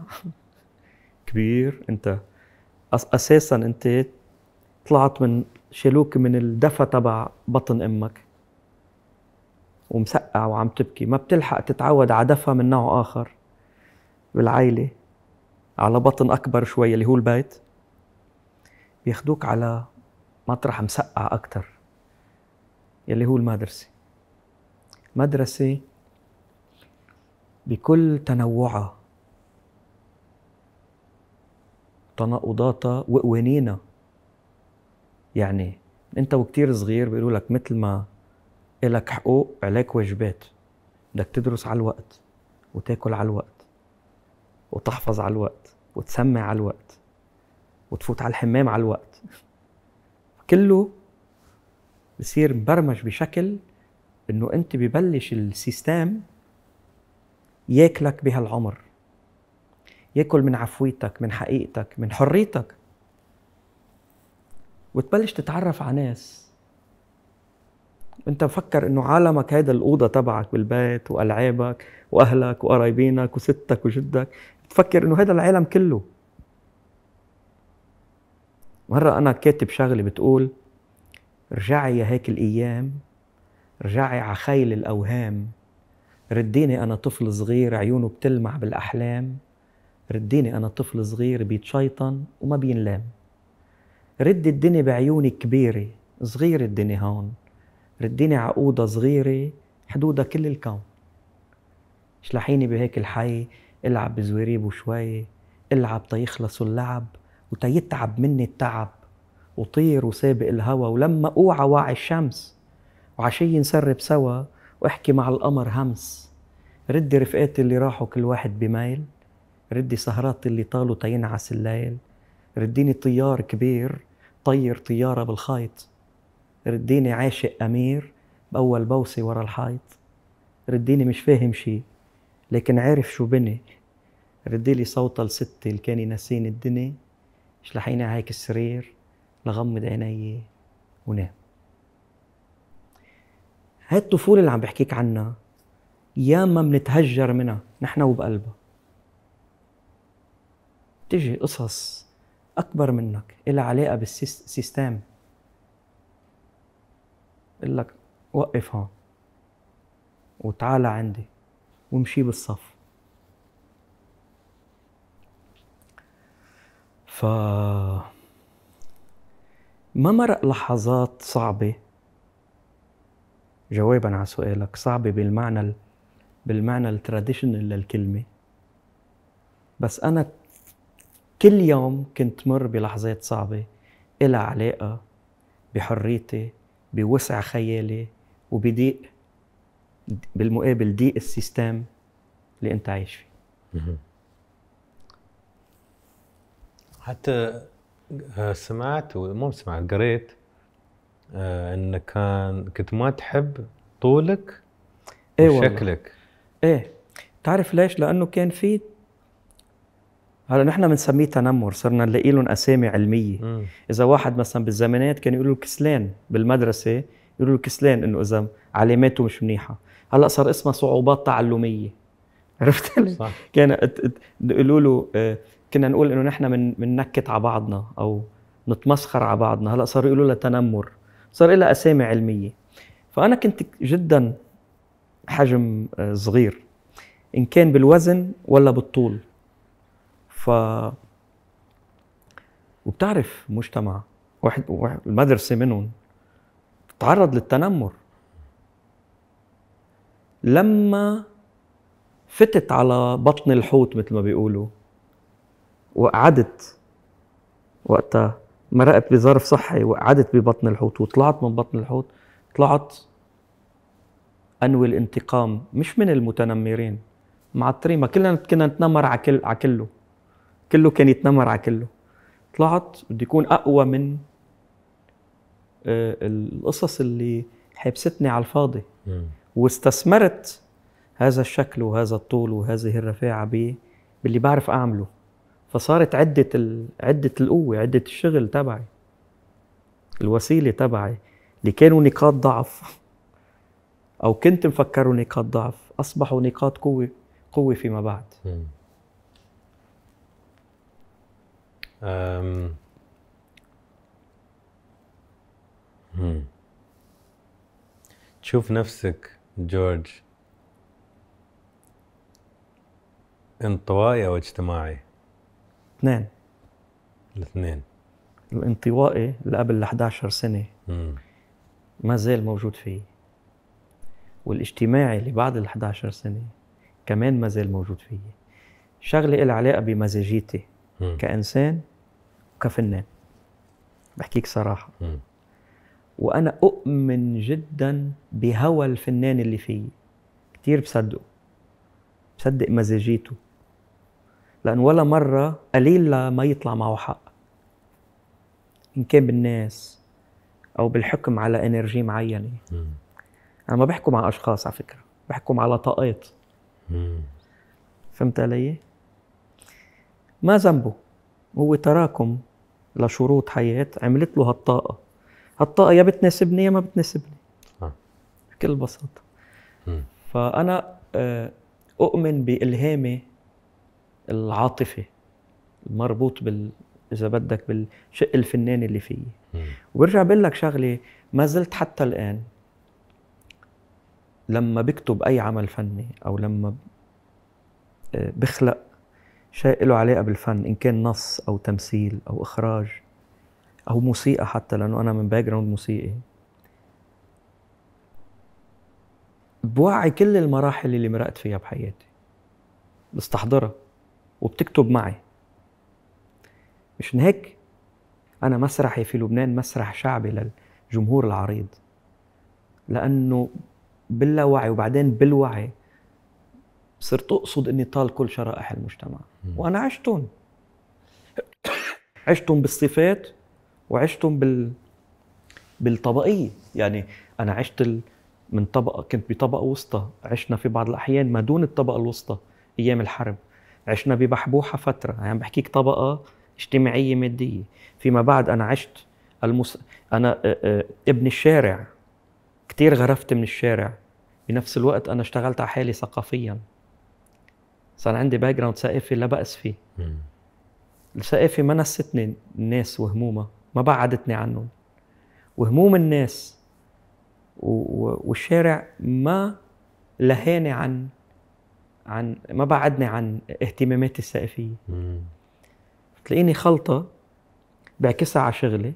كبير انت اساسا انت طلعت من شالوك من الدفى تبع بطن امك ومسقع وعم تبكي ما بتلحق تتعود على دفى من نوع اخر بالعائله على بطن اكبر شوي اللي هو البيت بياخدوك على مطرح مسقع اكثر يلي هو المدرسه مدرسه بكل تنوعها تناقضاتها وقوانينها يعني انت وكتير صغير بيقولوا لك مثل ما الك حقوق عليك واجبات بدك تدرس على الوقت وتاكل على الوقت وتحفظ على الوقت وتسمع على الوقت وتفوت على الحمام على الوقت كله بصير مبرمج بشكل انه انت ببلش السيستم ياكلك بهالعمر ياكل من عفويتك من حقيقتك من حريتك وتبلش تتعرف على ناس انت مفكر انه عالمك هيدا الاوضه تبعك بالبيت والعابك واهلك وقرايبينك وستك وجدك بتفكر انه هيدا العالم كله مرة أنا كاتب شغلة بتقول رجعي يا هيك الأيام رجعي عخيل الأوهام رديني أنا طفل صغير عيونه بتلمع بالأحلام رديني أنا طفل صغير بيتشيطن وما بينلام رد الدنيا بعيوني كبيرة صغيرة الدنيا هون رديني عقودة صغيرة حدودها كل الكون شلحيني بهيك الحي العب بزويريب شوي العب تيخلصوا اللعب وتيتعب مني التعب وطير وسابق الهوى ولما اوعى واعي الشمس وعشي نسرب سوا واحكي مع القمر همس ردي رفقاتي اللي راحوا كل واحد بمايل ردي سهرات اللي طالوا تينعس الليل رديني طيار كبير طير طيارة بالخيط رديني عاشق أمير بأول بوسة ورا الحيط رديني مش فاهم شي لكن عارف شو بني رديلي صوتها لستي اللي كان ينسيني الدنيا شلحيني هيك السرير لغمض عيني ونام هاي الطفولة اللي عم بحكيك عنها ياما منتهجر منها نحن وبقلبها تجي قصص أكبر منك إلى علاقة بالسيستم بقول لك وقف هون وتعال عندي وامشي بالصف ف ما مرق لحظات صعبة جوابا على سؤالك صعبه بالمعنى بالمعنى التراديشنال للكلمه بس انا كل يوم كنت مر بلحظات صعبه إلها علاقه بحريتي بوسع خيالي وبضيق بالمقابل ضيق السيستم اللي انت عايش فيه حتى آه، سمعت ومو سمعت قريت آه انك كان كنت ما تحب طولك ايه وشكلك ايه تعرف ليش؟ لانه كان في هلا نحن بنسميه تنمر صرنا نلاقي لهم اسامي علميه م. اذا واحد مثلا بالزمانات كان يقولوا كسلان بالمدرسه يقولوا كسلان انه اذا علاماته مش منيحه هلا صار اسمها صعوبات تعلميه (laughs) عرفت صح. كان يقولوا له آه، كنا نقول انه نحن بننكت على بعضنا او نتمسخر على بعضنا هلا صاروا يقولوا لها تنمر صار لها اسامي علميه فانا كنت جدا حجم آه، صغير ان كان بالوزن ولا بالطول ف وبتعرف مجتمع واحد المدرسه منهم تعرض للتنمر لما فتت على بطن الحوت مثل ما بيقولوا وقعدت وقتها مرقت بظرف صحي وقعدت ببطن الحوت وطلعت من بطن الحوت طلعت انوي الانتقام مش من المتنمرين معطرين ما كلنا كنا نتنمر على كل على كله كله كان يتنمر على كله طلعت بدي اكون اقوى من آه، القصص اللي حبستني على الفاضي واستثمرت هذا الشكل وهذا الطول وهذه الرفاعه باللي بعرف اعمله فصارت عدة ال... عدة القوة عدة الشغل تبعي الوسيلة تبعي اللي كانوا نقاط ضعف أو كنت مفكروا نقاط ضعف أصبحوا نقاط قوة قوة فيما بعد أم... تشوف نفسك جورج انطوائي أو اجتماعي؟ الاثنين الاثنين الانطوائي اللي قبل 11 سنه ما زال موجود فيه والاجتماعي اللي بعد ال 11 سنه كمان ما زال موجود فيه شغله لها علاقه بمزاجيتي مم. كانسان وكفنان بحكيك صراحه مم. وانا اؤمن جدا بهوى الفنان اللي فيه كثير بصدقه بصدق مزاجيته لأن ولا مرة قليل ما يطلع معه حق إن كان بالناس أو بالحكم على إنرجي معينة أنا ما بحكم على أشخاص على فكرة بحكم على طاقات فهمت علي؟ ما ذنبه هو تراكم لشروط حياة عملت له هالطاقة هالطاقة يا بتناسبني يا ما بتناسبني آه. بكل بساطة فأنا آه، أؤمن بإلهامي العاطفة مربوط بال اذا بدك بالشق الفناني اللي فيه وبرجع بقول لك شغله ما زلت حتى الان لما بكتب اي عمل فني او لما آه، بخلق شيء له علاقه بالفن ان كان نص او تمثيل او اخراج او موسيقى حتى لانه انا من باك جراوند موسيقي بوعي كل المراحل اللي مرقت فيها بحياتي بستحضرها وبتكتب معي مش هيك أنا مسرحي في لبنان مسرح شعبي للجمهور العريض لأنه باللاوعي وبعدين بالوعي صرت أقصد إني طال كل شرائح المجتمع وأنا عشتهم عشتهم بالصفات وعشتهم بال بالطبقية يعني أنا عشت ال... من طبقة كنت بطبقة وسطى عشنا في بعض الأحيان ما دون الطبقة الوسطى أيام الحرب عشنا ببحبوحة فترة عم يعني بحكيك طبقة اجتماعية مادية فيما بعد أنا عشت المس... أنا ابن الشارع كتير غرفت من الشارع بنفس الوقت أنا اشتغلت على حالي ثقافيا صار عندي باك جراوند ثقافي لا بأس فيه الثقافة ما نستني الناس وهمومها ما بعدتني عنهم وهموم الناس و... والشارع ما لهاني عن عن ما بعدني عن اهتماماتي الثقافيه تلاقيني خلطه بعكسها على شغلي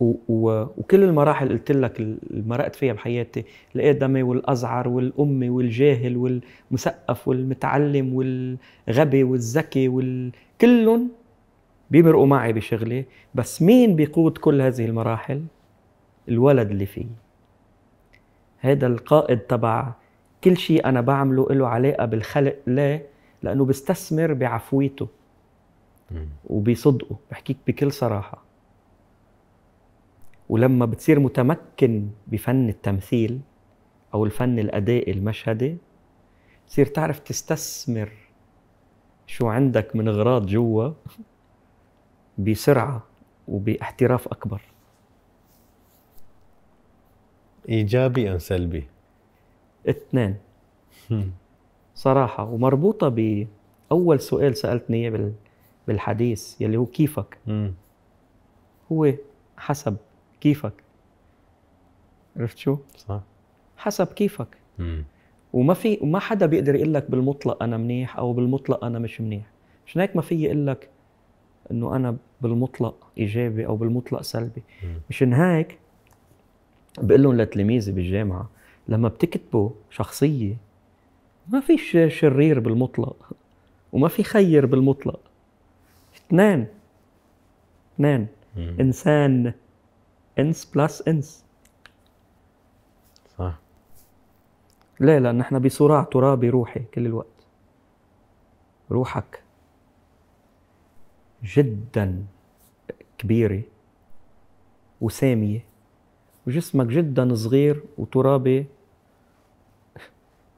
و... و... وكل المراحل قلت لك اللي مرقت فيها بحياتي الادمي والازعر والامي والجاهل والمثقف والمتعلم والغبي والذكي وال... كلهم بيمرقوا معي بشغلي بس مين بيقود كل هذه المراحل الولد اللي فيه هذا القائد تبع كل شيء أنا بعمله له علاقة بالخلق ليه؟ لأنه بستثمر بعفويته وبصدقه بحكيك بكل صراحة ولما بتصير متمكن بفن التمثيل أو الفن الأدائي المشهدي بتصير تعرف تستثمر شو عندك من أغراض جوا بسرعة وباحتراف أكبر إيجابي أم سلبي؟ اثنين صراحة ومربوطة بأول سؤال سألتني إياه بالحديث يلي هو كيفك هو حسب كيفك عرفت شو؟ صح حسب كيفك وما في وما حدا بيقدر يقول لك بالمطلق انا منيح او بالمطلق انا مش منيح مشان هيك ما في يقول لك انه انا بالمطلق ايجابي او بالمطلق سلبي مشان هيك بقول لهم لتلاميذي بالجامعه لما بتكتبه شخصية ما في شرير بالمطلق وما في خير بالمطلق اثنان اثنان انسان انس بلس انس صح ليه لان نحن بصراع ترابي روحي كل الوقت روحك جدا كبيره وساميه وجسمك جدا صغير وترابي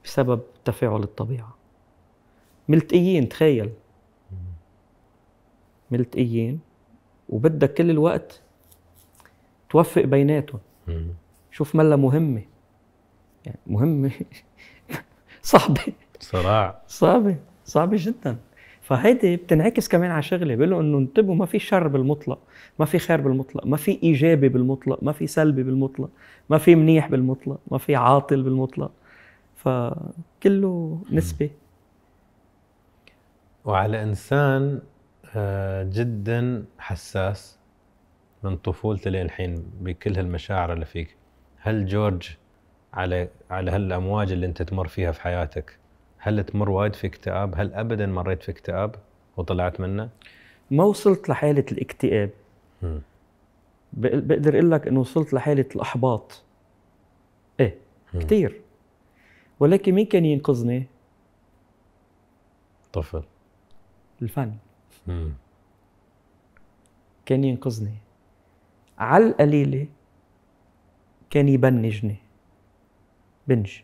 بسبب تفاعل الطبيعة ملتقيين تخيل ملتقيين وبدك كل الوقت توفق بيناتهم شوف ملا مهمة يعني مهمة (laughs) صعبة صراع صعبة صعبة جدا فهيدي بتنعكس كمان على شغله بقول له انه انتبهوا ما في شر بالمطلق ما في خير بالمطلق ما في ايجابي بالمطلق ما في سلبي بالمطلق ما في منيح بالمطلق ما في عاطل بالمطلق فكله نسبي وعلى انسان آه، جدا حساس من طفولته للحين بكل هالمشاعر اللي فيك هل جورج على على هالامواج اللي انت تمر فيها في حياتك هل تمر وايد في اكتئاب هل ابدا مريت في اكتئاب وطلعت منه ما وصلت لحاله الاكتئاب بقدر اقول لك انه وصلت لحاله الاحباط ايه كثير ولكن مين كان ينقذني؟ طفل الفن مم. كان ينقذني على القليله كان يبنجني بنج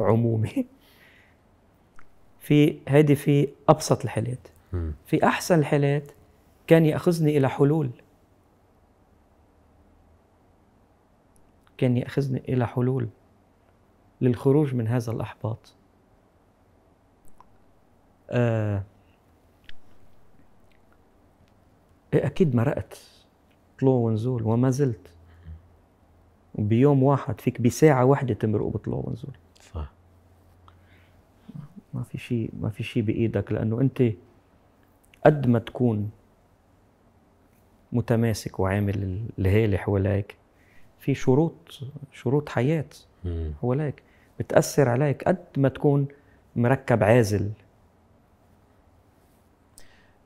عمومي في هيدي في ابسط الحالات في احسن الحالات كان ياخذني الى حلول كان ياخذني الى حلول للخروج من هذا الإحباط آه إيه، أكيد مرقت طلوع ونزول وما زلت بيوم واحد فيك بساعة واحدة تمرق بطلوع ونزول صح ما في شيء ما في شيء بإيدك لأنه أنت قد ما تكون متماسك وعامل الهالي حواليك في شروط شروط حياة حواليك بتأثر عليك قد ما تكون مركب عازل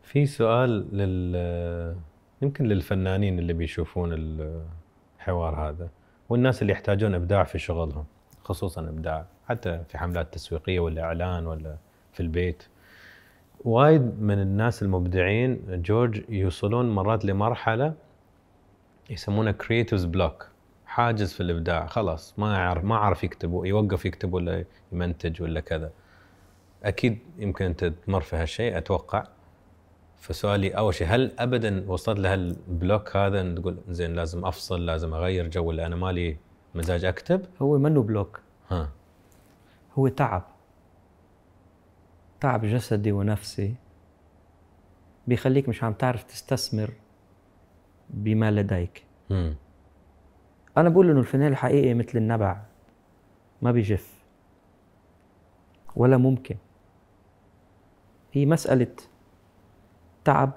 في سؤال لل يمكن للفنانين اللي بيشوفون الحوار هذا والناس اللي يحتاجون ابداع في شغلهم خصوصا ابداع حتى في حملات تسويقيه ولا اعلان ولا في البيت وايد من الناس المبدعين جورج يوصلون مرات لمرحله يسمونها كريتيفز بلوك حاجز في الابداع خلاص ما يعرف ما عرف يكتب يوقف يكتب ولا يمنتج ولا كذا اكيد يمكن انت تمر في هالشيء اتوقع فسؤالي اول شيء هل ابدا وصلت لهالبلوك هذا ان تقول زين لازم افصل لازم اغير جو ولا انا مالي مزاج اكتب هو منه بلوك ها هو تعب تعب جسدي ونفسي بيخليك مش عم تعرف تستثمر بما لديك م. انا بقول انه الفنان الحقيقي مثل النبع ما بيجف ولا ممكن هي مساله تعب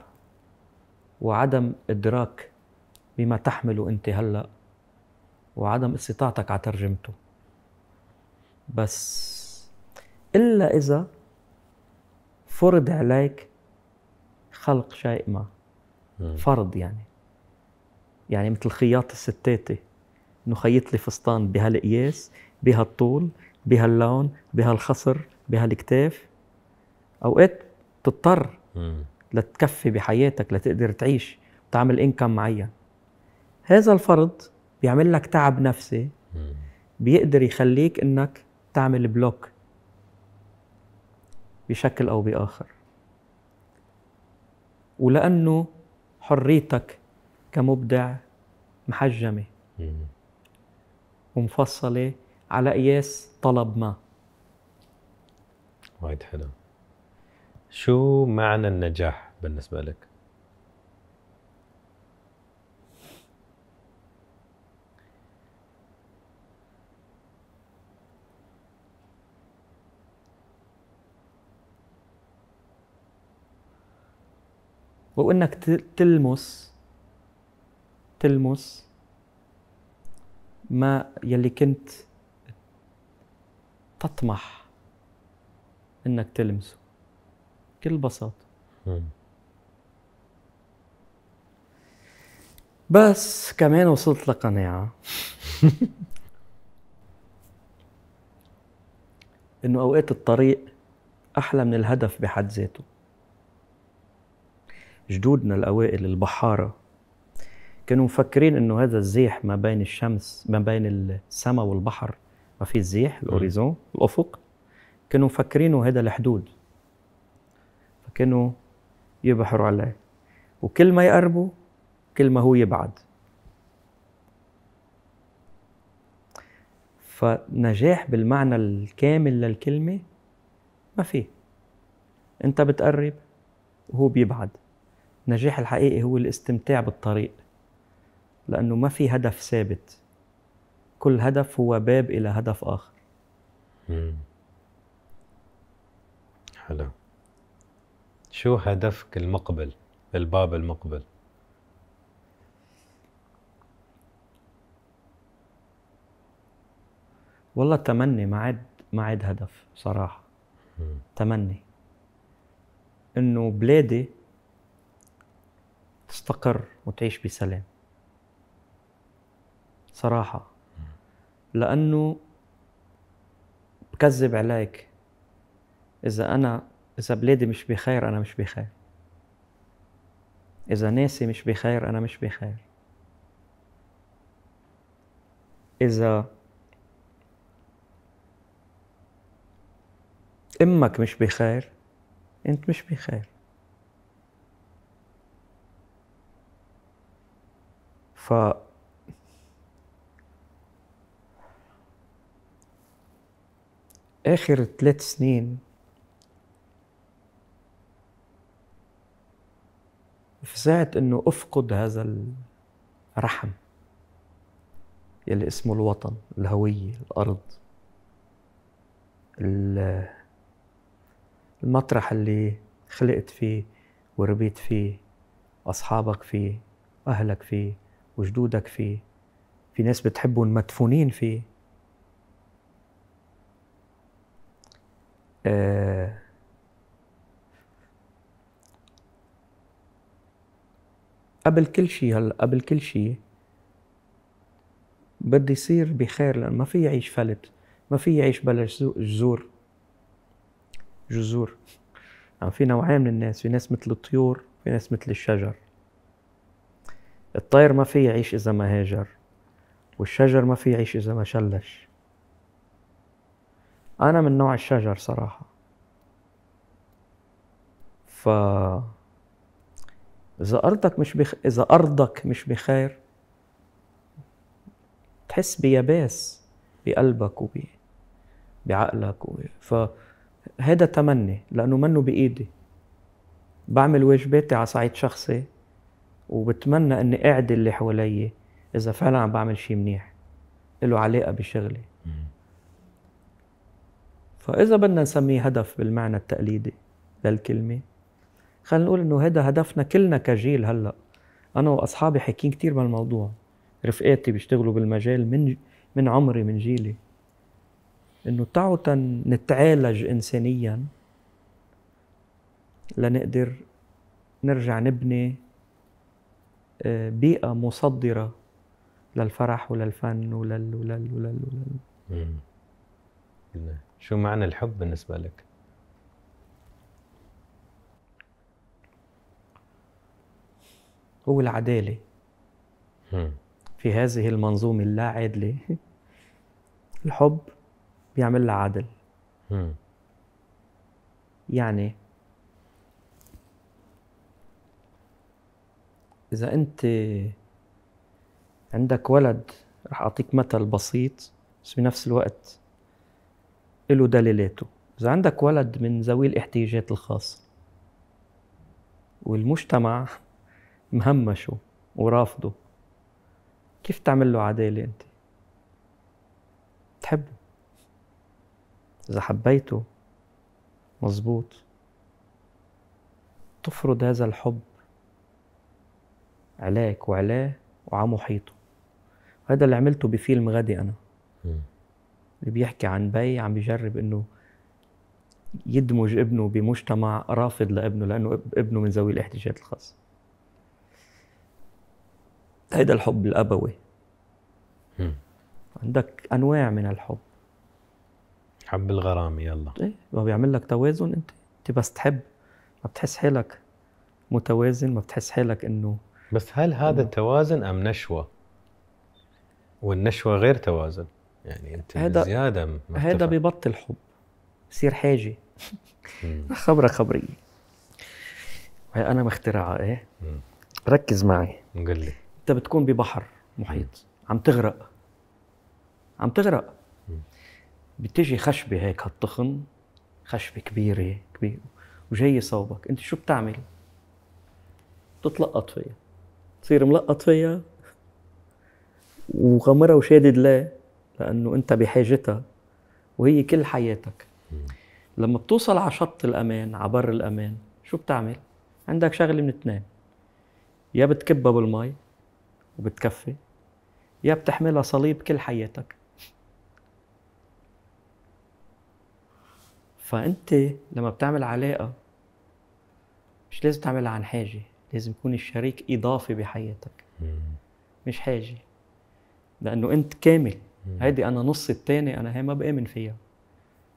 وعدم ادراك بما تحمله انت هلا وعدم استطاعتك على ترجمته بس الا اذا فرض عليك خلق شيء ما فرض يعني يعني مثل خياط الستاتي نخيط لي فستان بهالقياس بهالطول بهاللون بهالخصر بهالكتاف اوقات تضطر لتكفي بحياتك لتقدر تعيش وتعمل انكم معين هذا الفرض بيعمل لك تعب نفسي بيقدر يخليك انك تعمل بلوك بشكل او باخر ولانه حريتك كمبدع محجمه ومفصله على قياس طلب ما وايد حلو شو معنى النجاح بالنسبه لك وانك تلمس تلمس ما يلي كنت تطمح انك تلمسه بكل بساطه بس كمان وصلت لقناعه (laughs) انه اوقات الطريق احلى من الهدف بحد ذاته جدودنا الاوائل البحاره كانوا مفكرين انه هذا الزيح ما بين الشمس ما بين السماء والبحر ما في زيح الاوريزون الافق كانوا مفكرينه هذا الحدود فكانوا يبحروا عليه وكل ما يقربوا كل ما هو يبعد فنجاح بالمعنى الكامل للكلمه ما في انت بتقرب وهو بيبعد النجاح الحقيقي هو الاستمتاع بالطريق لأنه ما في هدف ثابت كل هدف هو باب إلى هدف آخر حلو شو هدفك المقبل الباب المقبل والله تمني ما عاد ما عاد هدف صراحه م. تمني انه بلادي تستقر وتعيش بسلام صراحه لانه بكذب عليك اذا انا اذا بلادي مش بخير انا مش بخير اذا ناسي مش بخير انا مش بخير اذا امك مش بخير انت مش بخير ف اخر ثلاث سنين فزعت انه افقد هذا الرحم يلي اسمه الوطن الهويه الارض المطرح اللي خلقت فيه وربيت فيه اصحابك فيه اهلك فيه وجدودك فيه في ناس بتحبهم مدفونين فيه آه، قبل كل شيء هلا قبل كل شيء بدي يصير بخير لأن ما في يعيش فلت ما في يعيش بلا جذور جذور يعني في نوعين من الناس في ناس مثل الطيور في ناس مثل الشجر الطير ما في يعيش إذا ما هاجر والشجر ما في يعيش إذا ما شلش انا من نوع الشجر صراحه ف اذا ارضك مش بخ... اذا ارضك مش بخير تحس بيباس بقلبك وب بعقلك ف هذا تمني لانه منه بايدي بعمل واجباتي على صعيد شخصي وبتمنى اني اعدل اللي حواليي اذا فعلا عم بعمل شيء منيح له علاقه بشغلي فإذا بدنا نسميه هدف بالمعنى التقليدي للكلمة خلينا نقول إنه هذا هدفنا كلنا كجيل هلأ أنا وأصحابي حاكيين كتير بالموضوع رفقاتي بيشتغلوا بالمجال من من عمري من جيلي إنه تعوا نتعالج إنسانيا لنقدر نرجع نبني آه، بيئة مصدرة للفرح وللفن ولل ولل ولل, ولل. شو معنى الحب بالنسبة لك؟ هو العدالة في هذه المنظومة اللا عادلة الحب بيعمل لها عدل يعني إذا أنت عندك ولد رح أعطيك مثل بسيط بس بنفس الوقت له دلالاته إذا عندك ولد من ذوي الاحتياجات الخاصة والمجتمع (laughs) مهمشه ورافضه كيف تعمل له عدالة أنت؟ تحبه إذا حبيته مظبوط تفرض هذا الحب عليك وعلاه وعلى محيطه هذا اللي عملته بفيلم غادي أنا اللي بيحكي عن بي عم بيجرب انه يدمج ابنه بمجتمع رافض لابنه لانه ابنه من ذوي الاحتياجات الخاصه هيدا الحب الابوي م. عندك انواع من الحب حب الغرامي يلا ايه ما بيعمل لك توازن انت انت بس تحب ما بتحس حالك متوازن ما بتحس حالك انه بس هل هذا توازن ام نشوه والنشوه غير توازن يعني انت هيدا زياده هذا ببطل حب بصير حاجه (laughs) خبره خبريه هي انا مخترعها ايه مم. ركز معي قل لي انت بتكون ببحر محيط عم تغرق عم تغرق بتجي خشبه هيك هالطخن خشبه كبيره كبيره وجاي صوبك انت شو بتعمل بتتلقط فيها تصير ملقط فيها وغمرها وشادد ليه لانه انت بحاجتها وهي كل حياتك لما بتوصل على شط الامان على بر الامان شو بتعمل عندك شغله من اثنين يا بتكبها بالمي وبتكفي يا بتحملها صليب كل حياتك فانت لما بتعمل علاقه مش لازم تعملها عن حاجه لازم يكون الشريك اضافي بحياتك مش حاجه لانه انت كامل هيدي انا نص الثاني انا هي ما بامن فيها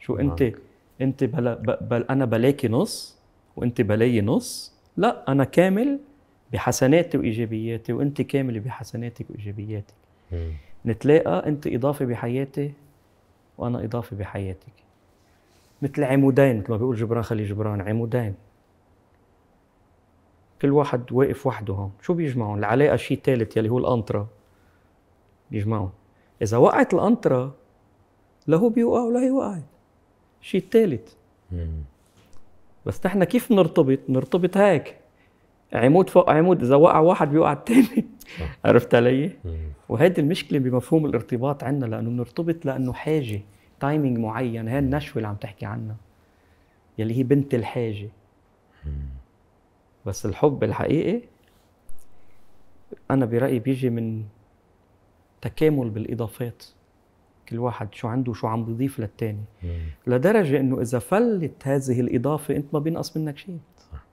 شو نعم. انت انت بلا بل انا بلاكي نص وانت بلاي نص لا انا كامل بحسناتي وايجابياتي وانت كامل بحسناتك وايجابياتك نتلاقى انت اضافه بحياتي وانا اضافه بحياتك مثل عمودين مثل ما بيقول جبران خلي جبران عمودين كل واحد واقف وحده هون شو بيجمعهم العلاقه شيء ثالث يلي هو الانترا بيجمعهم اذا وقعت القنطره لا هو بيوقع ولا هي وقعت الشيء الثالث بس نحن كيف نرتبط؟ نرتبط هيك عمود فوق عمود اذا وقع واحد بيوقع الثاني عرفت علي؟ وهيدي المشكله بمفهوم الارتباط عندنا لانه بنرتبط لانه حاجه تايمينج معين هي النشوه اللي عم تحكي عنها يلي هي بنت الحاجه بس الحب الحقيقي انا برايي بيجي من تكامل بالاضافات كل واحد شو عنده شو عم بيضيف للثاني لدرجه انه اذا فلت هذه الاضافه انت ما بينقص منك شيء صح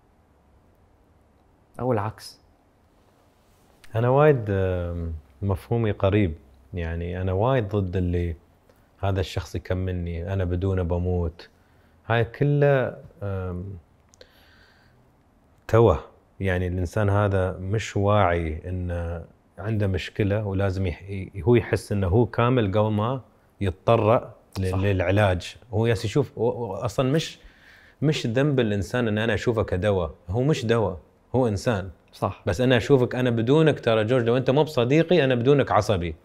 او العكس انا وايد مفهومي قريب يعني انا وايد ضد اللي هذا الشخص يكملني انا بدونه بموت هاي كلها توه يعني الانسان هذا مش واعي انه عنده مشكله ولازم هو يحس انه هو كامل قبل ما يتطرق للعلاج هو ياس يشوف اصلا مش مش ذنب الانسان ان انا اشوفه كدواء هو مش دواء هو انسان صح بس انا اشوفك انا بدونك ترى جورج لو انت مو بصديقي انا بدونك عصبي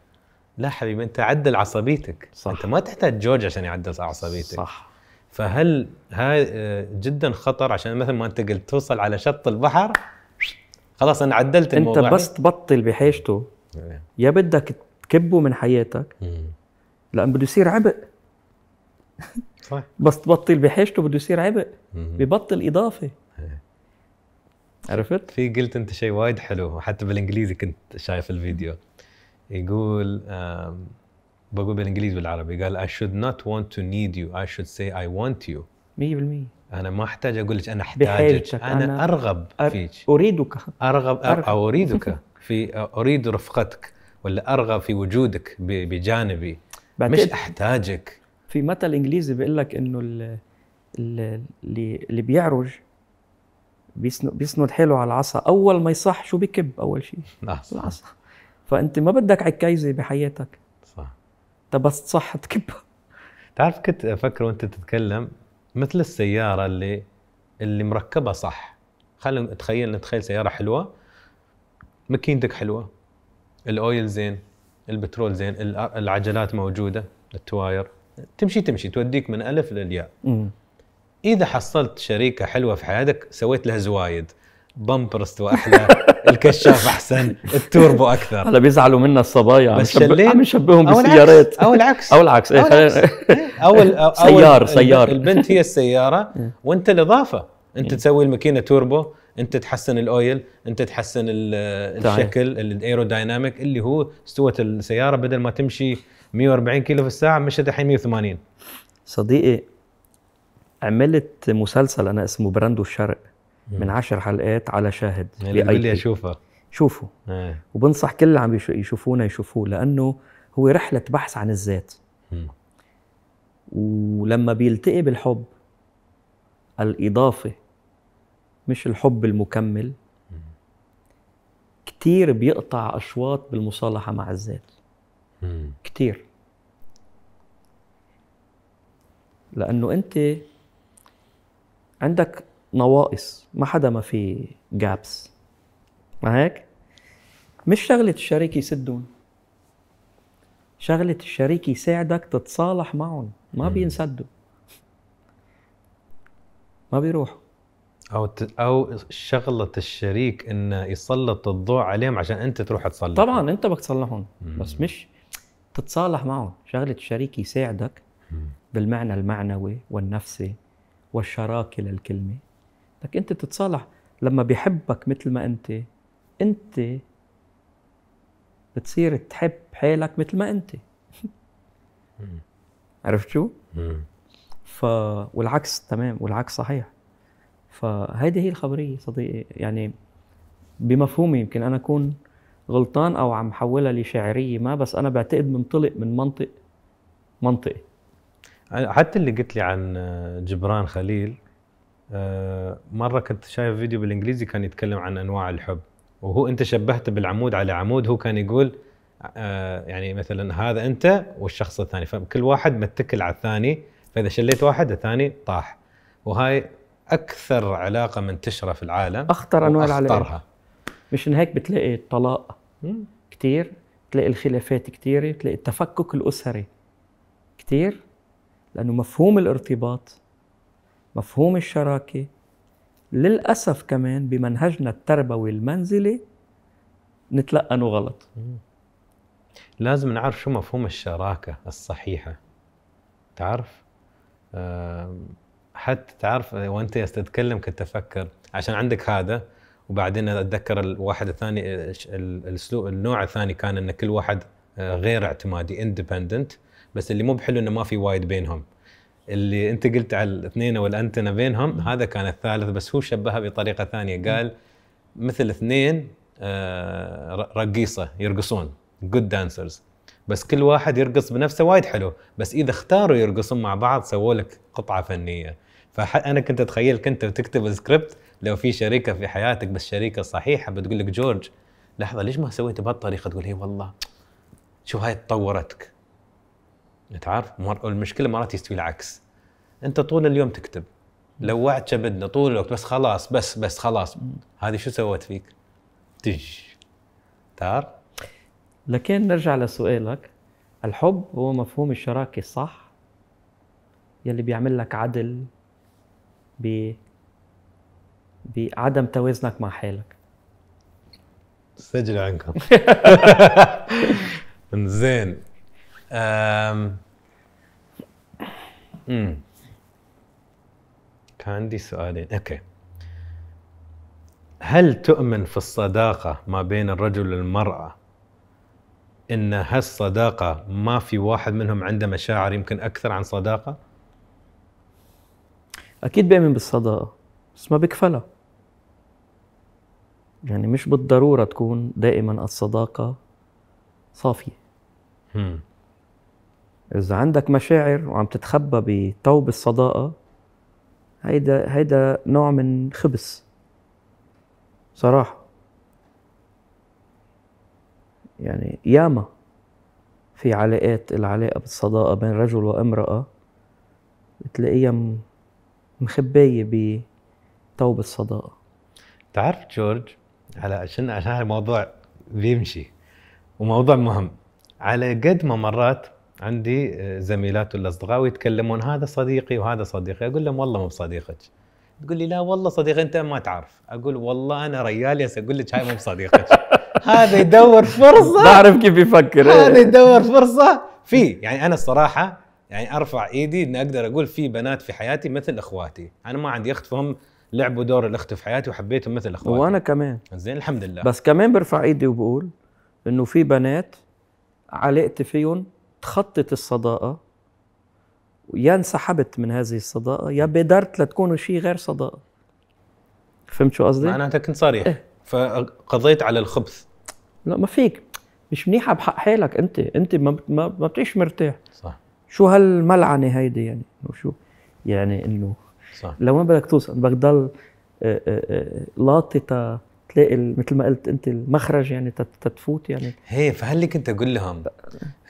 لا حبيبي انت عدل عصبيتك صح. انت ما تحتاج جورج عشان يعدل عصبيتك صح فهل هاي آه، جدا خطر عشان مثل ما انت قلت توصل على شط البحر خلاص انا عدلت الموضوع انت بس تبطل بحاجته إيه. يا بدك تكبه من حياتك لان بده يصير عبء صح بس تبطل بحاجته بده يصير عبء ببطل اضافه إيه. عرفت؟ في قلت انت شيء وايد حلو وحتى بالانجليزي كنت شايف الفيديو يقول بقول بالانجليزي بالعربي قال I should not want to need you I should say I want you 100% انا ما احتاج اقول لك انا احتاجك أنا, انا ارغب أر... فيك اريدك ارغب أر... او اريدك (laughs) في اريد رفقتك ولا ارغب في وجودك بجانبي مش احتاجك في مثل انجليزي بيقول لك انه اللي, اللي بيعرج بيسند حيله على العصا اول ما يصح شو بكب اول شيء نعم. العصا فانت ما بدك عكايزه بحياتك صح طب بس تصح تكبها تعرف كنت افكر وانت تتكلم مثل السياره اللي اللي مركبه صح خلينا نتخيل نتخيل سياره حلوه ماكينتك حلوه الاويل زين البترول زين العجلات موجوده التواير تمشي تمشي توديك من الف للياء اذا حصلت شريكه حلوه في حياتك سويت لها زوايد بامبر استوى احلى (laughs) الكشاف احسن التوربو اكثر هلا بيزعلوا منا الصبايا بس شلين عم نشبههم بالسيارات او العكس (laughs) او العكس او إيه، العكس, إيه. او (laughs) ال سيار سيار البنت هي السياره (laughs) إيه. وانت الاضافه انت إيه. تسوي الماكينه توربو انت تحسن الاويل انت تحسن طيب. الشكل الايرودايناميك اللي هو استوت السياره بدل ما تمشي 140 كيلو في الساعه مشت الحين 180 صديقي عملت مسلسل انا اسمه براندو الشرق من عشر حلقات على شاهد يعني اللي لي اشوفه شوفه إيه. وبنصح كل اللي عم يشوفونا يشوفوه لانه هو رحله بحث عن الذات ولما بيلتقي بالحب الإضافة مش الحب المكمل كتير بيقطع أشواط بالمصالحة مع الذات كتير لأنه أنت عندك نواقص ما حدا ما في جابس ما هيك مش شغلة الشريك يسدهم شغله الشريك يساعدك تتصالح معهم ما بينسدوا ما بيروحوا او ت... او شغله الشريك انه يسلط الضوء عليهم عشان انت تروح تصلح طبعا انت بدك تصلحهم بس مش تتصالح معهم شغله الشريك يساعدك بالمعنى المعنوي والنفسي والشراكه للكلمه لك انت تتصالح لما بيحبك مثل ما انت انت بتصير تحب حالك مثل ما انت (laughs) عرفت شو؟ ف والعكس تمام والعكس صحيح فهيدي هي الخبريه صديقي يعني بمفهومي يمكن انا اكون غلطان او عم حولها لشاعريه ما بس انا بعتقد منطلق من منطق منطقي حتى اللي قلت لي عن جبران خليل آه، مره كنت شايف فيديو بالانجليزي كان يتكلم عن انواع الحب وهو انت شبهته بالعمود على عمود هو كان يقول آه، يعني مثلا هذا انت والشخص الثاني فكل واحد متكل على الثاني فاذا شليت واحد الثاني طاح وهاي اكثر علاقه منتشره في العالم اخطر انواع العلاقات مشان هيك بتلاقي الطلاق كثير تلاقي الخلافات كثيرة تلاقي التفكك الأسري كثير لأنه مفهوم الارتباط مفهوم الشراكة للأسف كمان بمنهجنا التربوي المنزلي نتلقى أنه غلط لازم نعرف شو مفهوم الشراكة الصحيحة تعرف حتى تعرف وانت تتكلم كنت افكر عشان عندك هذا وبعدين اتذكر الواحد الثاني الاسلوب النوع الثاني كان ان كل واحد آه، غير اعتمادي اندبندنت بس اللي مو بحلو انه ما في وايد بينهم اللي انت قلت على الاثنين والانتنا بينهم هذا كان الثالث بس هو شبهها بطريقه ثانيه قال مثل اثنين آه، رقيصه يرقصون جود دانسرز بس كل واحد يرقص بنفسه وايد حلو بس اذا اختاروا يرقصون مع بعض سووا لك قطعه فنيه فانا كنت اتخيل كنت بتكتب سكريبت لو في شريكه في حياتك بس شريكه صحيحه بتقول لك جورج لحظه ليش ما سويت بهالطريقه تقول هي والله شوف هاي تطورتك انت عارف المشكله مرات يستوي العكس انت طول اليوم تكتب لوعت كبدنا طول الوقت بس خلاص بس بس خلاص هذه شو سوت فيك؟ تج تعرف؟ لكن نرجع لسؤالك الحب هو مفهوم الشراكة الصح يلي بيعمل لك عدل ب بعدم توازنك مع حالك سجل عنكم (laughs) زين امم كان عندي سؤالين اوكي هل تؤمن في الصداقة ما بين الرجل والمرأة ان هالصداقة ما في واحد منهم عنده مشاعر يمكن اكثر عن صداقة؟ اكيد بيؤمن بالصداقة بس ما بكفلا يعني مش بالضرورة تكون دائما الصداقة صافية. Hmm. إذا عندك مشاعر وعم تتخبى بتوب الصداقة هيدا هيدا نوع من خبث صراحة يعني ياما في علاقات العلاقة بالصداقة بين رجل وامرأة بتلاقيها مخباية بتوب الصداقة تعرف جورج هلا عشان عشان الموضوع بيمشي وموضوع مهم على قد ما مرات عندي آه، زميلات ولا اصدقاء ويتكلمون هذا صديقي وهذا صديقي اقول لهم والله مو بصديقك تقول لي لا والله صديق انت ما تعرف اقول والله انا ريالي اقول لك هاي مو بصديقك (laughs) هذا يدور فرصه بعرف كيف يفكر (laughs) هذا يدور فرصه في يعني انا الصراحه يعني ارفع ايدي اني اقدر اقول في بنات في حياتي مثل اخواتي انا ما عندي اخت فهم لعبوا دور الاخت في حياتي وحبيتهم مثل اخواتي وانا كمان زين الحمد لله بس كمان برفع ايدي وبقول انه في بنات علقت فيهم تخطت الصداقه يا انسحبت من هذه الصداقه يا بادرت لتكون شيء غير صداقه فهمت شو قصدي؟ معناتها كنت صريح إيه؟ فقضيت على الخبث لا ما فيك مش منيحه بحق حالك انت انت ما ما, ما بتعيش مرتاح صح شو هالملعنه هيدي يعني شو يعني انه صح لوين بدك توصل بدك تضل آه، آه، آه، لاطي تلاقي مثل ما قلت انت المخرج يعني تتفوت يعني هي فهل كنت اقول لهم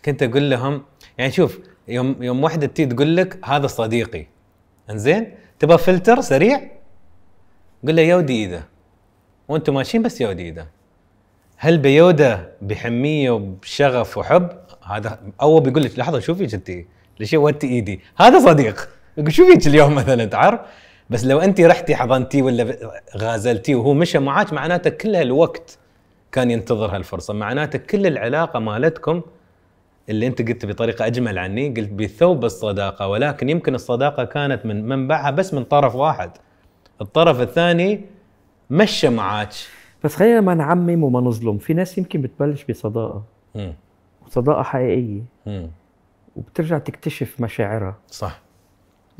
كنت اقول لهم يعني شوف يوم يوم واحده تي تقول لك هذا صديقي انزين تبغى فلتر سريع قل له يودي ايده وانتم ماشيين بس يودي ايده هل بيودا بحميه وبشغف وحب هذا او بيقول لك لحظه شوفي جدي ليش ودتي ايدي هذا صديق شو فيك اليوم مثلا تعرف بس لو انت رحتي حضنتي ولا غازلتي وهو مشى معك معناته كل الوقت كان ينتظر هالفرصه معناته كل العلاقه مالتكم اللي انت قلت بطريقه اجمل عني قلت بثوب الصداقه ولكن يمكن الصداقه كانت من منبعها بس من طرف واحد الطرف الثاني مشى معاك بس خلينا ما نعمم وما نظلم في ناس يمكن بتبلش بصداقه امم صداقه حقيقيه امم وبترجع تكتشف مشاعرها صح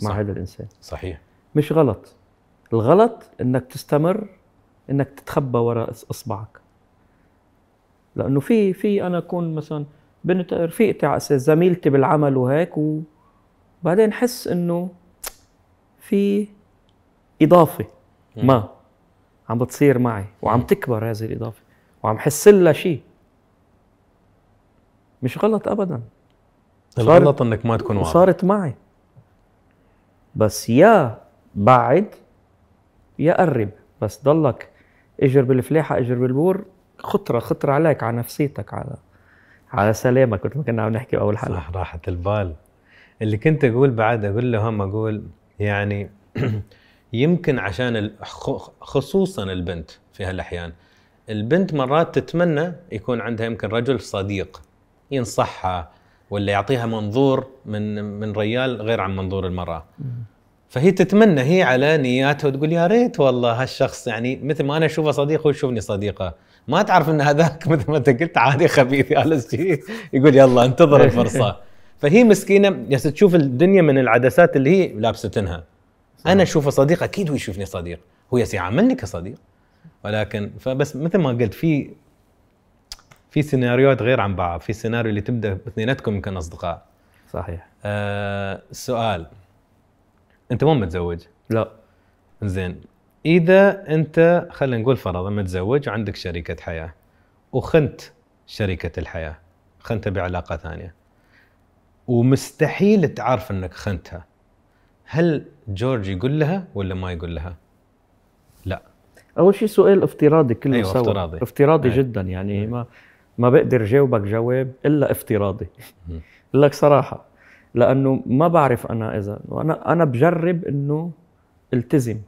مع صح. هذا الانسان صحيح مش غلط الغلط انك تستمر انك تتخبى وراء اصبعك لانه في في انا اكون مثلا بنت رفيقتي على اساس زميلتي بالعمل وهيك وبعدين حس انه في اضافه ما عم بتصير معي وعم تكبر هذه الاضافه وعم حس لها شيء مش غلط ابدا الغلط انك ما تكون واضح صارت معي بس يا بعد يا قرب بس ضلك اجر بالفلاحه اجر بالبور خطره خطره عليك على نفسيتك على على سلامه كنت ما كنا عم نحكي باول حلقه صح راحه البال اللي كنت اقول بعد اقول لهم اقول يعني (clears throat) يمكن عشان خصوصا البنت في هالاحيان البنت مرات تتمنى يكون عندها يمكن رجل صديق ينصحها ولا يعطيها منظور من من ريال غير عن منظور المراه فهي تتمنى هي على نياتها وتقول يا ريت والله هالشخص يعني مثل ما انا اشوفه صديق هو يشوفني صديقه ما تعرف ان هذاك (laughs) مثل ما انت قلت عادي خبيث يقول يلا انتظر (laughs) الفرصه فهي مسكينه جالسه تشوف الدنيا من العدسات اللي هي لابستنها انا اشوفه صديق اكيد هو يشوفني صديق هو يعاملني كصديق ولكن فبس مثل ما قلت في في سيناريوهات غير عن بعض في سيناريو اللي تبدا اثنيناتكم يمكن اصدقاء صحيح آه سؤال انت مو متزوج لا زين اذا انت خلينا نقول فرضا متزوج وعندك شريكه حياه وخنت شريكه الحياه خنتها بعلاقه ثانيه ومستحيل تعرف انك خنتها هل جورج يقول لها ولا ما يقول لها؟ لا اول شيء سؤال افتراضي كله أيوة سوا افتراضي افتراضي أيوة. جدا يعني ما ما بقدر جاوبك جواب الا افتراضي لك صراحه لانه ما بعرف انا اذا انا انا بجرب انه التزم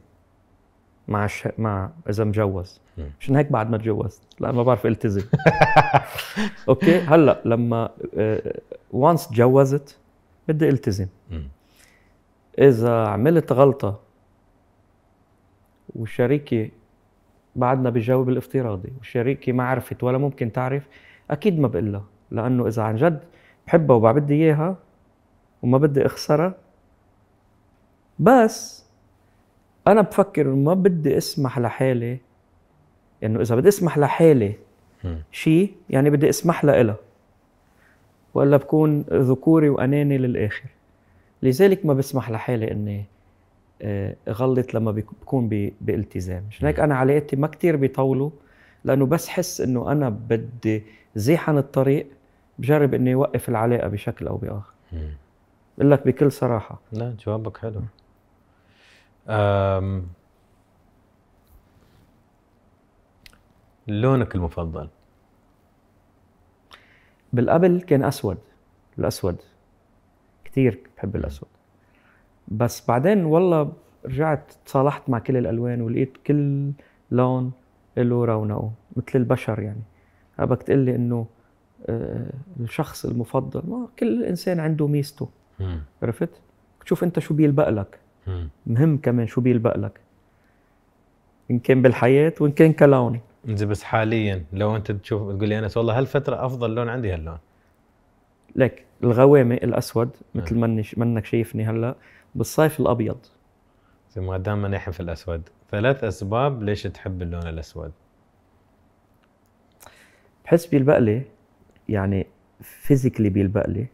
مع ش... مع اذا مجوز عشان هيك بعد ما تجوزت لا ما بعرف إيه التزم (laughs) اوكي هلا لما وانس آه، تجوزت بدي التزم اذا عملت غلطه وشريكي بعدنا بجاوب الافتراضي وشريكي ما عرفت ولا ممكن تعرف اكيد ما بقول لها لانه اذا عن جد بحبها وبعبدي اياها وما بدي اخسرها بس انا بفكر ما بدي اسمح لحالي انه اذا بدي اسمح لحالي شيء يعني بدي اسمح لها والا بكون ذكوري واناني للاخر لذلك ما بسمح لحالي اني آه، غلط لما بكون بالتزام عشان هيك انا علاقتي ما كتير بيطولوا لانه بس حس انه انا بدي زيح عن الطريق بجرب اني اوقف العلاقه بشكل او باخر بقول لك بكل صراحه لا جوابك حلو لونك المفضل بالقبل كان اسود الاسود كثير بحب الاسود بس بعدين والله رجعت تصالحت مع كل الالوان ولقيت كل لون له رونقه مثل البشر يعني بدك تقول لي انه آه، الشخص المفضل ما كل انسان عنده ميزته عرفت؟ بتشوف انت شو بيلبق لك مهم كمان شو بيلبق لك ان كان بالحياه وان كان كلون انزين بس حاليا لو انت تشوف تقول لي انس والله هالفتره افضل لون عندي هاللون لك الغوامق الاسود نعم. مثل ما منك شايفني هلا بالصيف الابيض زي ما دام نحن في الاسود ثلاث اسباب ليش تحب اللون الاسود بحس بيلبق لي يعني فيزيكلي بيلبق لي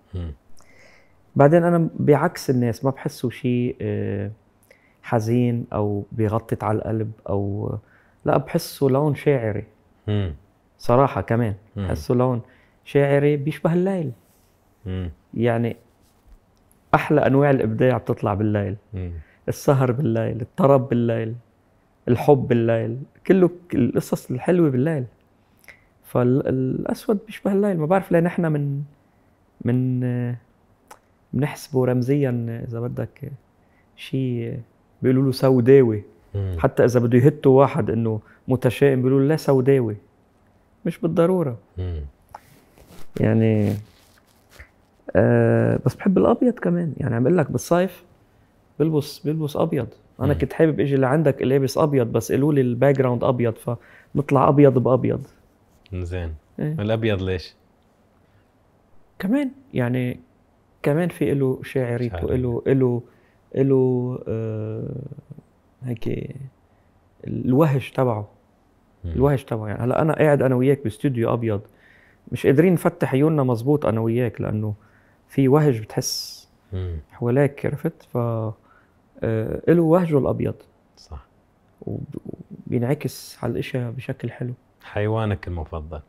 بعدين انا بعكس الناس ما بحسه شيء آه، حزين او بيغطت على القلب او لا بحسه لون شاعري صراحه كمان بحسه لون شاعري بيشبه الليل يعني احلى انواع الابداع بتطلع بالليل السهر بالليل الطرب بالليل الحب بالليل كله القصص الحلوه بالليل فالاسود بيشبه الليل ما بعرف ليه نحن من من آه، بنحسبه رمزيا اذا بدك شيء بيقولوا له سوداوي حتى اذا بده يهتوا واحد انه متشائم بيقولوا لا سوداوي مش بالضروره مم. يعني آه بس بحب الابيض كمان يعني عم لك بالصيف بلبس بلبس ابيض انا كنت حابب اجي لعندك لابس ابيض بس قالوا لي الباك جراوند ابيض فنطلع ابيض بابيض زين إيه؟ الابيض ليش؟ كمان يعني كمان في له شاعريته له له له آه، هيك الوهج تبعه الوهج تبعه يعني هلا انا قاعد انا وياك باستوديو ابيض مش قادرين نفتح عيوننا مزبوط انا وياك لانه في وهج بتحس حواليك عرفت ف آه، له وهجه الابيض صح وبينعكس على الاشياء بشكل حلو حيوانك المفضل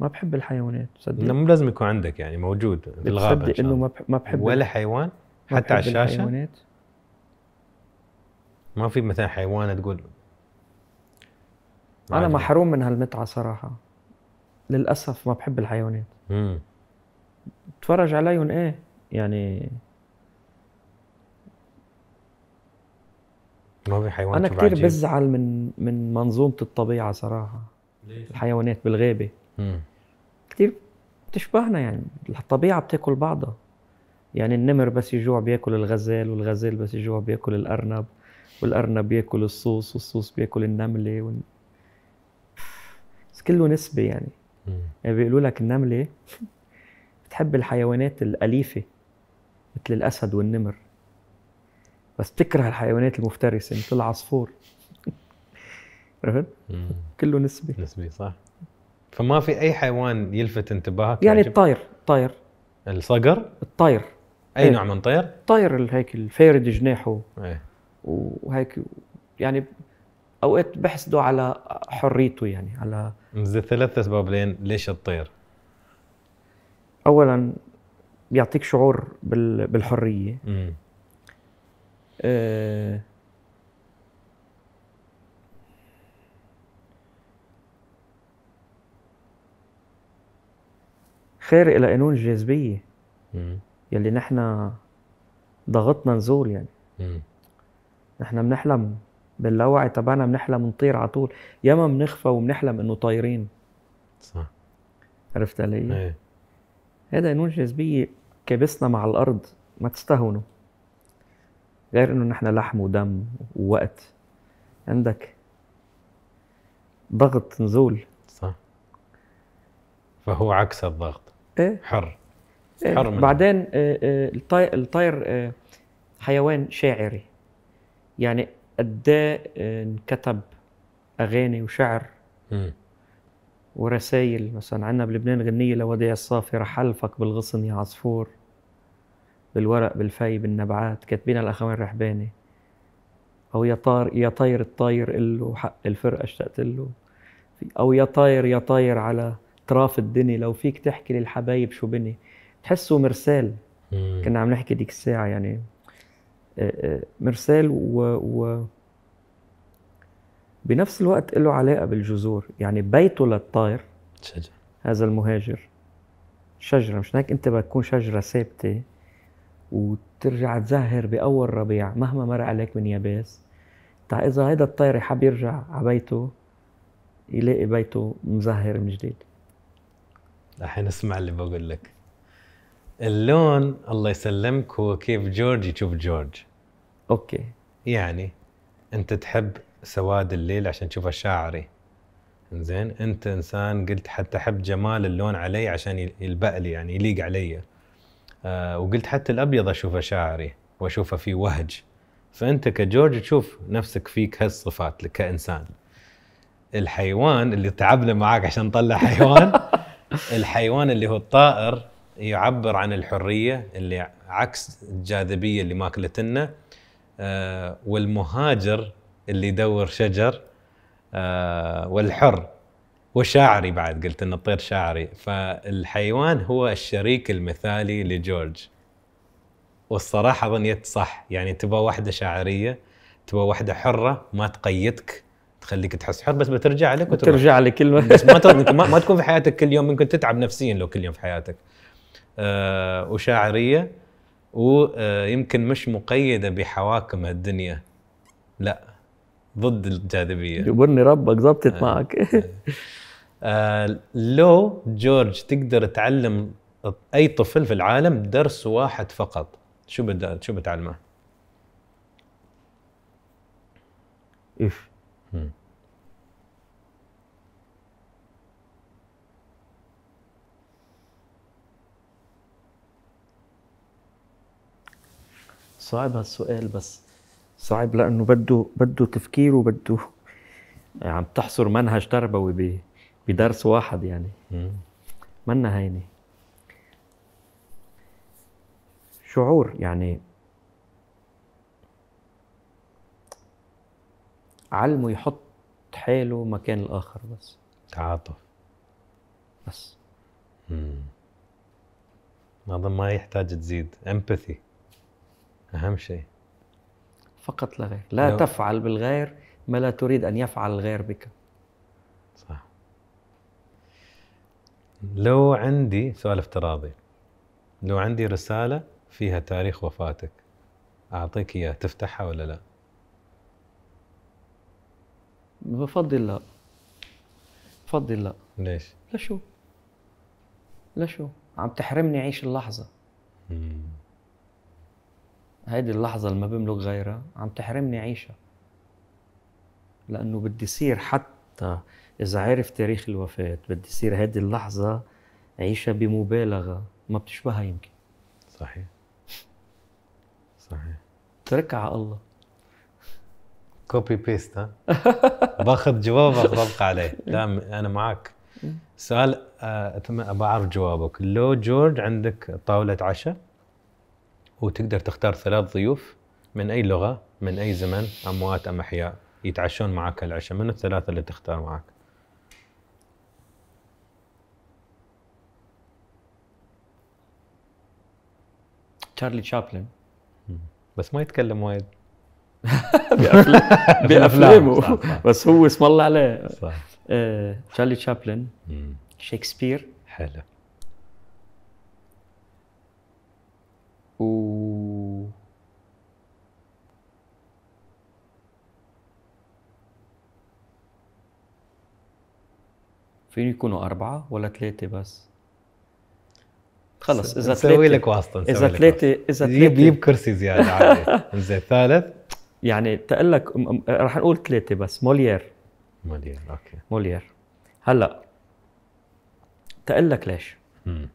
ما بحب الحيوانات صدق لا مو لازم يكون عندك يعني موجود في الغابه تصدق انه ما ما بحب ولا حيوان حتى على الشاشه الحيوانات. ما في مثلا حيوان تقول انا محروم من هالمتعه صراحه للاسف ما بحب الحيوانات امم بتفرج عليهم ايه يعني ما في حيوان انا كثير بزعل من من منظومه الطبيعه صراحه ليه؟ الحيوانات بالغابه امم كثير بتشبهنا يعني الطبيعه بتاكل بعضها يعني النمر بس يجوع بياكل الغزال والغزال بس يجوع بياكل الارنب والارنب بياكل الصوص والصوص بياكل النمله وال... بس كله نسبه يعني يعني بيقولوا لك النمله إيه؟ (laughs) بتحب الحيوانات الاليفه مثل الاسد والنمر بس بتكره الحيوانات المفترسه مثل يعني العصفور (laughs) عرفت؟ كله نسبة نسبة صح فما في اي حيوان يلفت انتباهك يعني الطير الطير الصقر الطير اي ايه. نوع من طير؟ طير هيك الفيرد جناحه ايه. وهيك يعني اوقات بحسده على حريته يعني على ثلاث اسباب لين ليش الطير؟ اولا بيعطيك شعور بالحريه امم آه خارق لقانون الجاذبيه يلي نحن ضغطنا نزول يعني نحن بنحلم باللاوعي تبعنا بنحلم نطير على طول ياما بنخفى وبنحلم انه طايرين صح عرفت علي؟ ايه هذا قانون الجاذبيه كابسنا مع الارض ما تستهونوا غير انه نحن لحم ودم ووقت عندك ضغط نزول صح فهو عكس الضغط ايه حر إيه. حر منه. بعدين إيه، إيه، الطير حيوان شاعري يعني قد انكتب اغاني وشعر م. ورسائل مثلا عندنا بلبنان غنيه لوديع الصافي رحلفك بالغصن يا عصفور بالورق بالفي بالنبعات كاتبينها الاخوان الرحباني او يا طار يا طير الطاير له حق الفرقه اشتقت له او يا طاير يا طاير على اطراف الدنيا لو فيك تحكي للحبايب شو بني تحسه مرسال مم. كنا عم نحكي ديك الساعه يعني آه، آه، مرسال و, و بنفس الوقت له علاقه بالجذور يعني بيته للطائر شجر هذا المهاجر شجره مش هيك انت بدك تكون شجره ثابته وترجع تزهر باول ربيع مهما مر عليك من يابس تا اذا هذا الطير حب يرجع على بيته يلاقي بيته مزهر من جديد الحين اسمع اللي بقول لك اللون الله يسلمك هو كيف جورج يشوف جورج اوكي يعني انت تحب سواد الليل عشان تشوفه شاعري زين انت انسان قلت حتى احب جمال اللون علي عشان يلبق لي يعني يليق علي آه وقلت حتى الابيض اشوفه شاعري واشوفه في وهج فانت كجورج تشوف نفسك فيك هالصفات كانسان الحيوان اللي تعبنا معاك عشان نطلع حيوان (laughs) الحيوان اللي هو الطائر يعبر عن الحريه اللي عكس الجاذبيه اللي ماكلتنا آه والمهاجر اللي يدور شجر آه والحر وشاعري بعد قلت ان الطير شاعري فالحيوان هو الشريك المثالي لجورج والصراحه ظنيت صح يعني تبغى واحده شاعريه تبغى واحده حره ما تقيدك تخليك تحس حر بس بترجع لك وتروح ترجع لك كلمه بس (laughs) ما ما تكون في حياتك كل يوم ممكن تتعب نفسيا لو كل يوم في حياتك آه وشاعريه ويمكن آه، مش مقيده بحواكم الدنيا لا ضد الجاذبيه جبرني ربك زبطت آه. معك آه. آه لو جورج تقدر تعلم اي طفل في العالم درس واحد فقط شو بدك شو بتعلمه؟ ايش؟ صعب هالسؤال بس صعب لانه بده بده تفكير وبده يعني عم تحصر منهج تربوي بدرس واحد يعني منا هينه شعور يعني علمه يحط حاله مكان الاخر بس تعاطف بس مم. اظن ما يحتاج تزيد امباثي اهم شيء فقط لا غير لا لو... تفعل بالغير ما لا تريد ان يفعل الغير بك صح لو عندي سؤال افتراضي لو عندي رساله فيها تاريخ وفاتك اعطيك اياه تفتحها ولا لا بفضل لا بفضل لا ليش لشو لشو عم تحرمني عيش اللحظه مم. هيدي اللحظة اللي ما بملك غيرها عم تحرمني عيشها لأنه بدي صير حتى إذا عرف تاريخ الوفاة بدي صير هيدي اللحظة عيشها بمبالغة ما بتشبهها يمكن صحيح (laughs) صحيح تركع على الله كوبي بيست ها (laughs) باخذ جوابك ببقى عليه لا (laughs) انا معك سؤال آه، اتمنى ابى اعرف جوابك لو جورج عندك طاوله عشاء وتقدر تختار ثلاث ضيوف من اي لغه من اي زمن اموات ام احياء يتعشون معك العشاء من الثلاثه اللي تختار معك تشارلي تشابلن بس ما يتكلم وايد (laughs) بافلامه (laughs) (laughs) بس هو اسم الله عليه صح آه، تشارلي تشابلن شكسبير حلو أوه. فين يكونوا أربعة ولا ثلاثة بس؟ خلص إذا ثلاثة نسوي لك واسطة إذا ثلاثة إذا ثلاثة جيب كرسي زيادة عليه (laughs) إذا ثالث يعني تقول لك رح نقول ثلاثة بس موليير موليير أوكي موليير هلا تقول لك ليش؟ مم.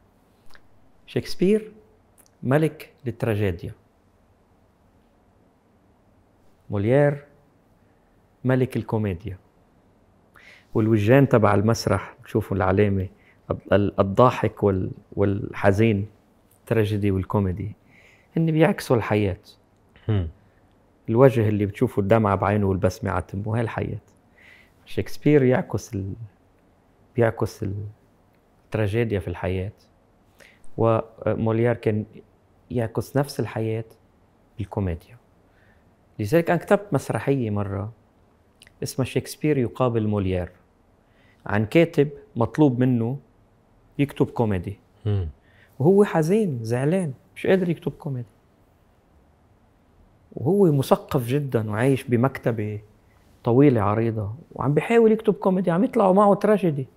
شكسبير ملك للتراجيديا موليير ملك الكوميديا والوجان تبع المسرح بتشوفوا العلامه الضاحك والحزين التراجيدي والكوميدي هن بيعكسوا الحياه الوجه اللي بتشوفه الدمعه بعينه والبسمه على تمه هي الحياه شكسبير يعكس ال... بيعكس التراجيديا في الحياه وموليار كان يعكس نفس الحياة بالكوميديا لذلك أنا كتبت مسرحية مرة اسمها شكسبير يقابل موليير عن كاتب مطلوب منه يكتب كوميدي وهو حزين زعلان مش قادر يكتب كوميدي وهو مثقف جدا وعايش بمكتبة طويلة عريضة وعم بيحاول يكتب كوميدي عم يطلعوا معه تراجيدي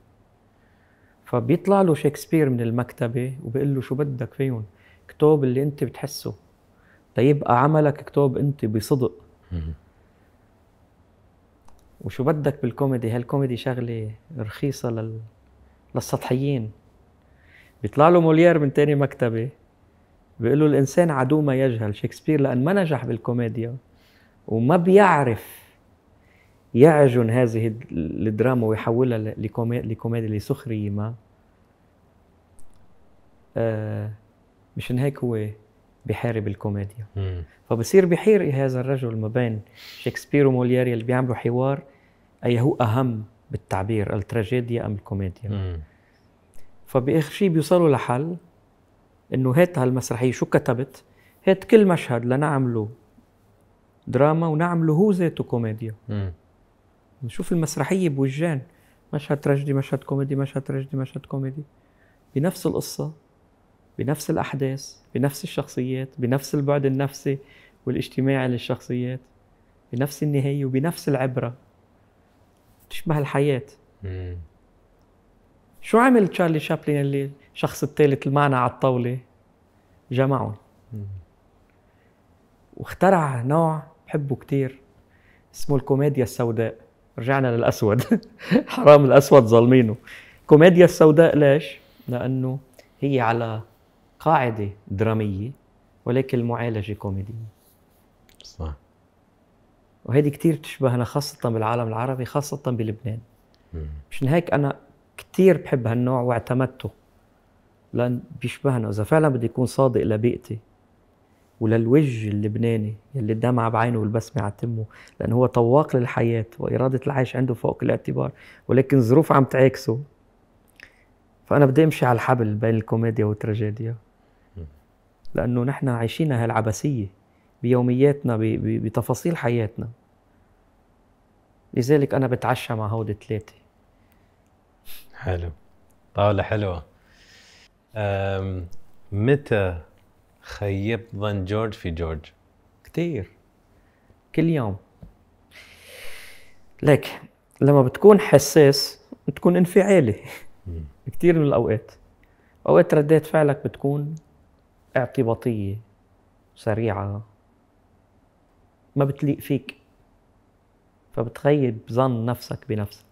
فبيطلع له شكسبير من المكتبة وبيقول له شو بدك فيهم اكتب اللي انت بتحسه تيبقى عملك اكتب انت بصدق وشو بدك بالكوميدي هالكوميدي شغله رخيصه لل... للسطحيين بيطلع له موليير من تاني مكتبه بيقول له الانسان عدو ما يجهل شكسبير لان ما نجح بالكوميديا وما بيعرف يعجن هذه الدراما ويحولها لكوميديا لسخريه ما آه مشان هيك هو بحارب الكوميديا مم. فبصير بحير إيه هذا الرجل ما بين شكسبير ومولياري اللي بيعملوا حوار اي هو اهم بالتعبير التراجيديا ام الكوميديا مم. فباخر شيء بيوصلوا لحل انه هات هالمسرحيه شو كتبت هات كل مشهد لنعمله دراما ونعمله هو ذاته كوميديا مم. نشوف المسرحيه بوجهين مشهد تراجيدي مشهد كوميدي مشهد تراجيدي مشهد كوميدي بنفس القصه بنفس الأحداث بنفس الشخصيات بنفس البعد النفسي والاجتماعي للشخصيات بنفس النهاية وبنفس العبرة تشبه الحياة مم. شو عمل تشارلي شابلين اللي الشخص الثالث المعنى على الطاولة جمعهم واخترع نوع بحبه كتير اسمه الكوميديا السوداء رجعنا للأسود (laughs) حرام الأسود ظالمينه الكوميديا السوداء ليش؟ لأنه هي على قاعده دراميه ولكن المعالجه كوميديه صح وهيدي كثير بتشبهنا خاصه بالعالم العربي خاصه بلبنان مشان هيك انا كثير بحب هالنوع واعتمدته لان بيشبهنا اذا فعلا بدي اكون صادق لبيئتي وللوجه اللبناني يلي الدمعة بعينه والبسمة على تمه لأنه هو طواق للحياة وإرادة العيش عنده فوق الاعتبار ولكن ظروف عم تعاكسه فأنا بدي أمشي على الحبل بين الكوميديا والتراجيديا لأنه نحن عايشين هالعبثية بيومياتنا بتفاصيل حياتنا لذلك أنا بتعشى مع هودي ثلاثه حلو طاولة حلوة متى خيب ظن جورج في جورج؟ كثير كل يوم لك لما بتكون حساس بتكون انفعالي (laughs) كثير من الاوقات اوقات ردات فعلك بتكون اعتباطية سريعة ما بتليق فيك فبتخيب ظن نفسك بنفسك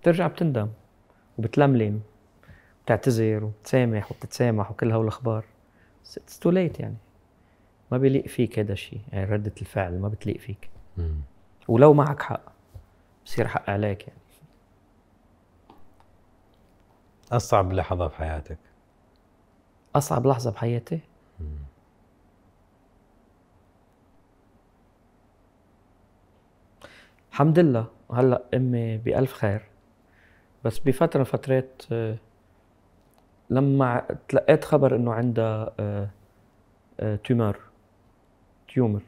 بترجع بتندم وبتلملم بتعتذر وبتسامح وبتتسامح وكل هول الاخبار اتس تو ليت يعني ما بيليق فيك هذا الشيء يعني ردة الفعل ما بتليق فيك ولو معك حق بصير حق عليك يعني أصعب لحظة في حياتك اصعب لحظه بحياتي الحمد لله هلا امي بالف خير بس بفتره من فترات آه، لما تلقيت خبر انه عندها تيومر آه، تيومر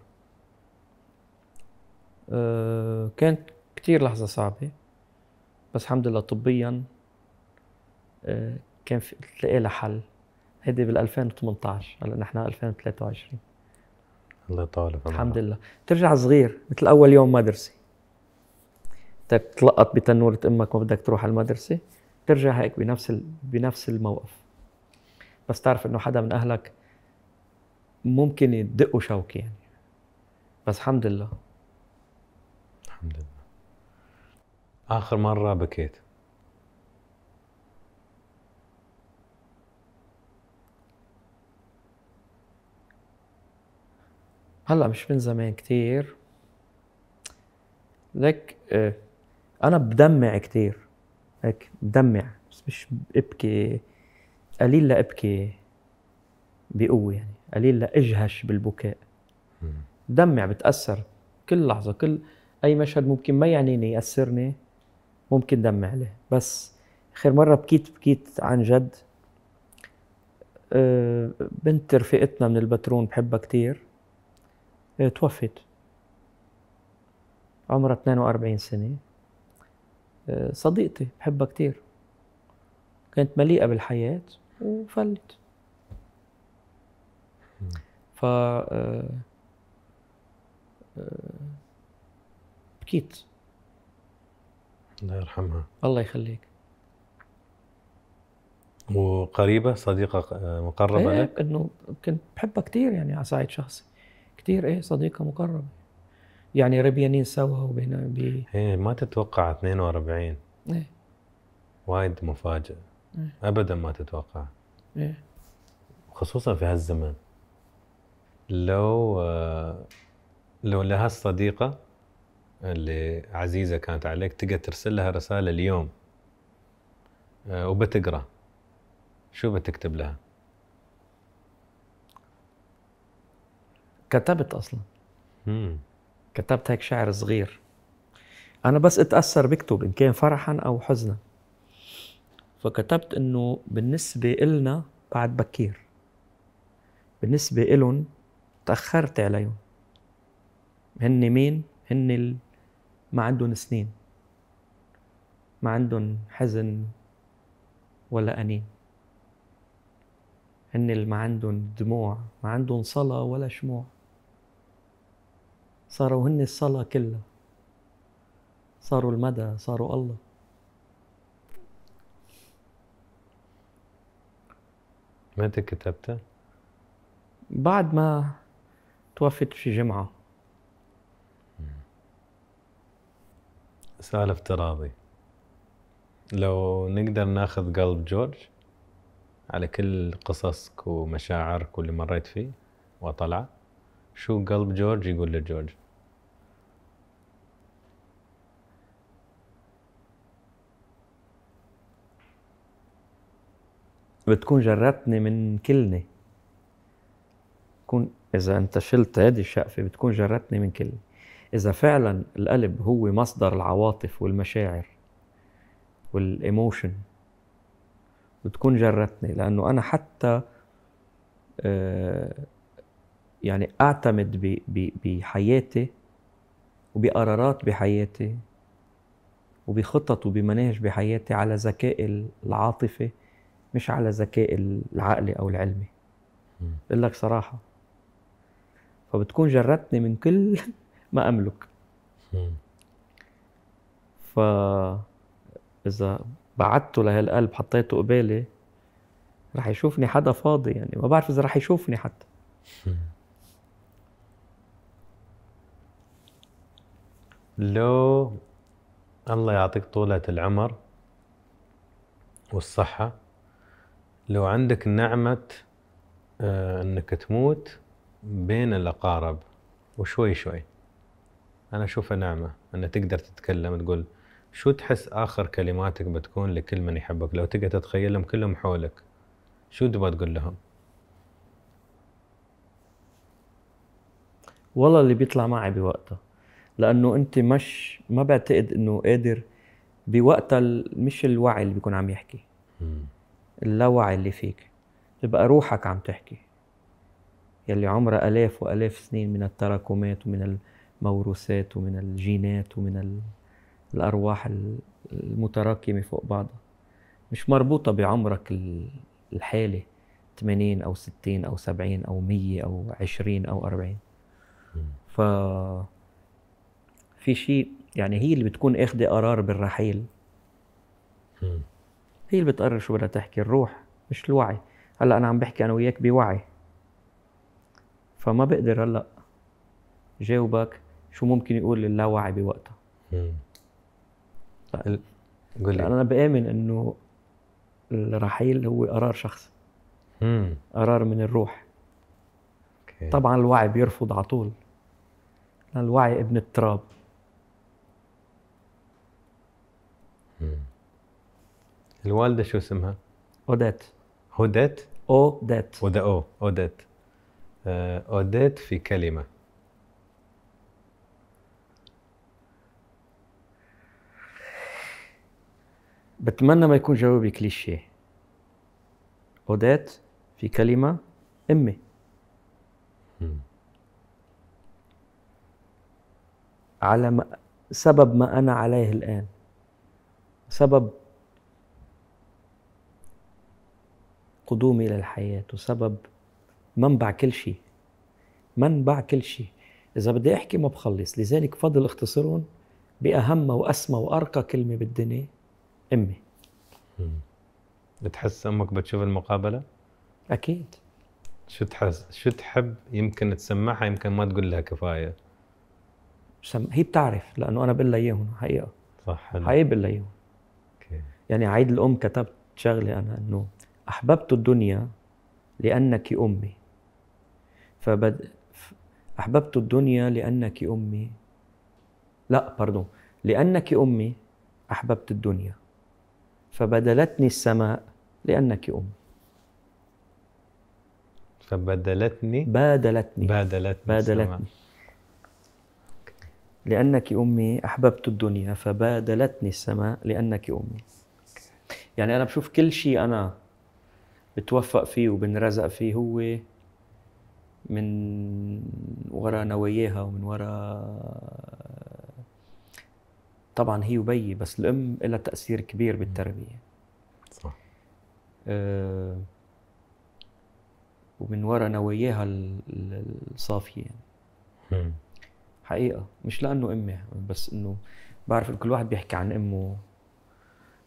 آه، كانت كتير لحظه صعبه بس الحمد لله طبيا كان في تلاقي لها حل هيدي بال 2018 هلا نحن 2023 الله يطول بعمرك الحمد لله ترجع صغير مثل اول يوم مدرسه طيب تلقط بتنورة امك وبدك بدك تروح على المدرسه ترجع هيك بنفس ال... بنفس الموقف بس تعرف انه حدا من اهلك ممكن يدقوا شوكه يعني بس الحمد لله الحمد لله اخر مره بكيت هلا مش من زمان كتير لك اه انا بدمع كتير هيك بدمع بس مش ابكي قليل لا ابكي بقوه يعني قليل لا اجهش بالبكاء بدمع بتاثر كل لحظه كل اي مشهد ممكن ما يعنيني ياثرني ممكن دمع عليه بس اخر مره بكيت بكيت عن جد آه، بنت رفيقتنا من البترون بحبها كتير آه، توفت عمرها 42 سنة آه، صديقتي بحبها كثير كانت مليئة بالحياة وفلت ف آه، بكيت الله يرحمها الله يخليك وقريبة صديقة مقربة إيه، لك؟ انه كنت بحبها كثير يعني على صعيد شخصي كثير ايه صديقه مقربه يعني ربيانين سوا وبين بي... ايه ما تتوقع 42 ايه وايد مفاجئ إيه؟ ابدا ما تتوقع ايه خصوصا في هالزمن لو آه، لو لها الصديقة اللي عزيزه كانت عليك تقدر ترسل لها رساله اليوم آه، وبتقرا شو بتكتب لها؟ كتبت اصلا مم. كتبت هيك شعر صغير انا بس اتاثر بكتب ان كان فرحا او حزنا فكتبت انه بالنسبه إلنا بعد بكير بالنسبه إلن تاخرت عليهم هن مين هن ال... ما عندهم سنين ما عندهم حزن ولا انين هن اللي ما عندهم دموع ما عندهم صلاه ولا شموع صاروا هن الصلاة كلها صاروا المدى صاروا الله متى كتبتها؟ بعد ما توفيت في جمعة سؤال افتراضي لو نقدر ناخذ قلب جورج على كل قصصك ومشاعرك واللي مريت فيه وطلع شو قلب جورج يقول لجورج بتكون جردتني من كلمة كون إذا أنت شلت هذه الشقفة بتكون جردتني من كلمة إذا فعلا القلب هو مصدر العواطف والمشاعر والإيموشن بتكون جردتني لأنه أنا حتى آه، يعني أعتمد بحياتي وبقرارات بحياتي وبخطط وبمناهج بحياتي على ذكائي العاطفي مش على ذكاء العقلي او العلمي بقول لك صراحه فبتكون جردتني من كل (laughs) ما املك ف اذا بعدته لهالقلب حطيته قبالي رح يشوفني حدا فاضي يعني ما بعرف اذا رح يشوفني حتى لو الله يعطيك طولة العمر والصحة لو عندك نعمة آه، انك تموت بين الاقارب وشوي شوي انا اشوفها نعمة ان تقدر تتكلم تقول شو تحس اخر كلماتك بتكون لكل من يحبك لو تقدر تتخيلهم كلهم حولك شو تبغى تقول لهم؟ والله اللي بيطلع معي بوقتها لانه انت مش ما بعتقد انه قادر بوقتها مش الوعي اللي بيكون عم يحكي اللاوعي اللي فيك تبقى روحك عم تحكي يلي عمرها آلاف وآلاف سنين من التراكمات ومن الموروثات ومن الجينات ومن الأرواح المتراكمة فوق بعضها مش مربوطة بعمرك الحالي 80 أو 60 أو 70 أو 100 أو 20 أو 40 ف في شيء يعني هي اللي بتكون اخذه قرار بالرحيل هي اللي بتقرر شو بدها تحكي الروح مش الوعي هلا انا عم بحكي انا وياك بوعي فما بقدر هلا جاوبك شو ممكن يقول اللاوعي بوقتها قول لي انا بامن انه الرحيل هو قرار شخص قرار من الروح طبعا الوعي بيرفض على طول الوعي ابن التراب الوالده شو اسمها؟ اوديت هوديت؟ اوديت ودا او اوديت آه، اوديت في كلمه بتمنى ما يكون جوابي كليشيه اوديت في كلمه امي على ما سبب ما انا عليه الان سبب قدومي إلى الحياة وسبب منبع كل شيء منبع كل شيء إذا بدي أحكي ما بخلص لذلك فضل اختصرهم بأهم وأسمى وأرقى كلمة بالدنيا أمي بتحس أمك بتشوف المقابلة؟ أكيد شو تحس شو تحب يمكن تسمعها يمكن ما تقول لها كفاية سم... هي بتعرف لأنه أنا بقول لها إياهم حقيقة صح حقيقة بقول لها إياهم يعني عيد الأم كتبت شغلة أنا إنه أحببت الدنيا لأنك أمي فبد... أحببت الدنيا لأنك أمي لا برضو لأنك أمي أحببت الدنيا فبدلتني السماء لأنك أمي فبدلتني بادلتني بادلتني, بادلتني. السماء. لأنك أمي أحببت الدنيا فبادلتني السماء لأنك أمي يعني أنا بشوف كل شيء أنا بتوفق فيه وبنرزق فيه هو من وراء نواياها ومن وراء طبعا هي وبي بس الام لها تاثير كبير بالتربيه صح أه ومن وراء نواياها الصافيه يعني. حقيقه مش لانه امي يعني، بس انه بعرف إن كل واحد بيحكي عن امه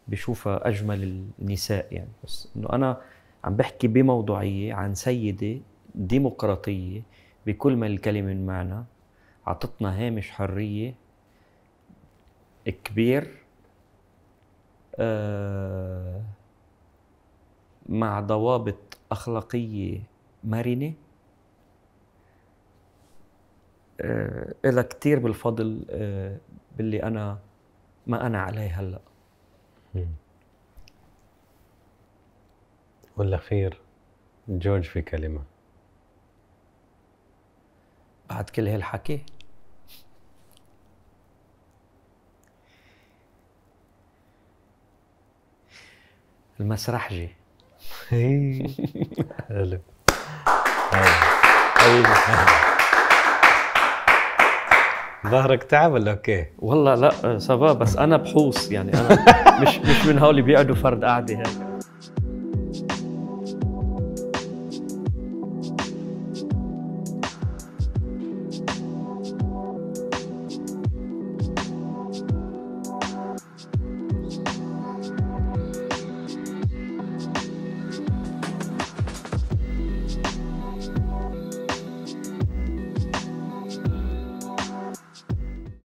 بشوفها اجمل النساء يعني بس انه انا عم بحكي بموضوعية عن سيدة ديمقراطية بكل ما الكلمة من معنى عطتنا هامش حرية كبير آه، مع ضوابط أخلاقية مرنة آه إلها كتير بالفضل آه، باللي أنا ما أنا عليه هلأ والأخير جورج في كلمة بعد كل هالحكي المسرح جي حلو ظهرك تعب ولا اوكي؟ والله لا سبا بس انا بحوص يعني انا مش مش من هول اللي بيقعدوا فرد قعده هيك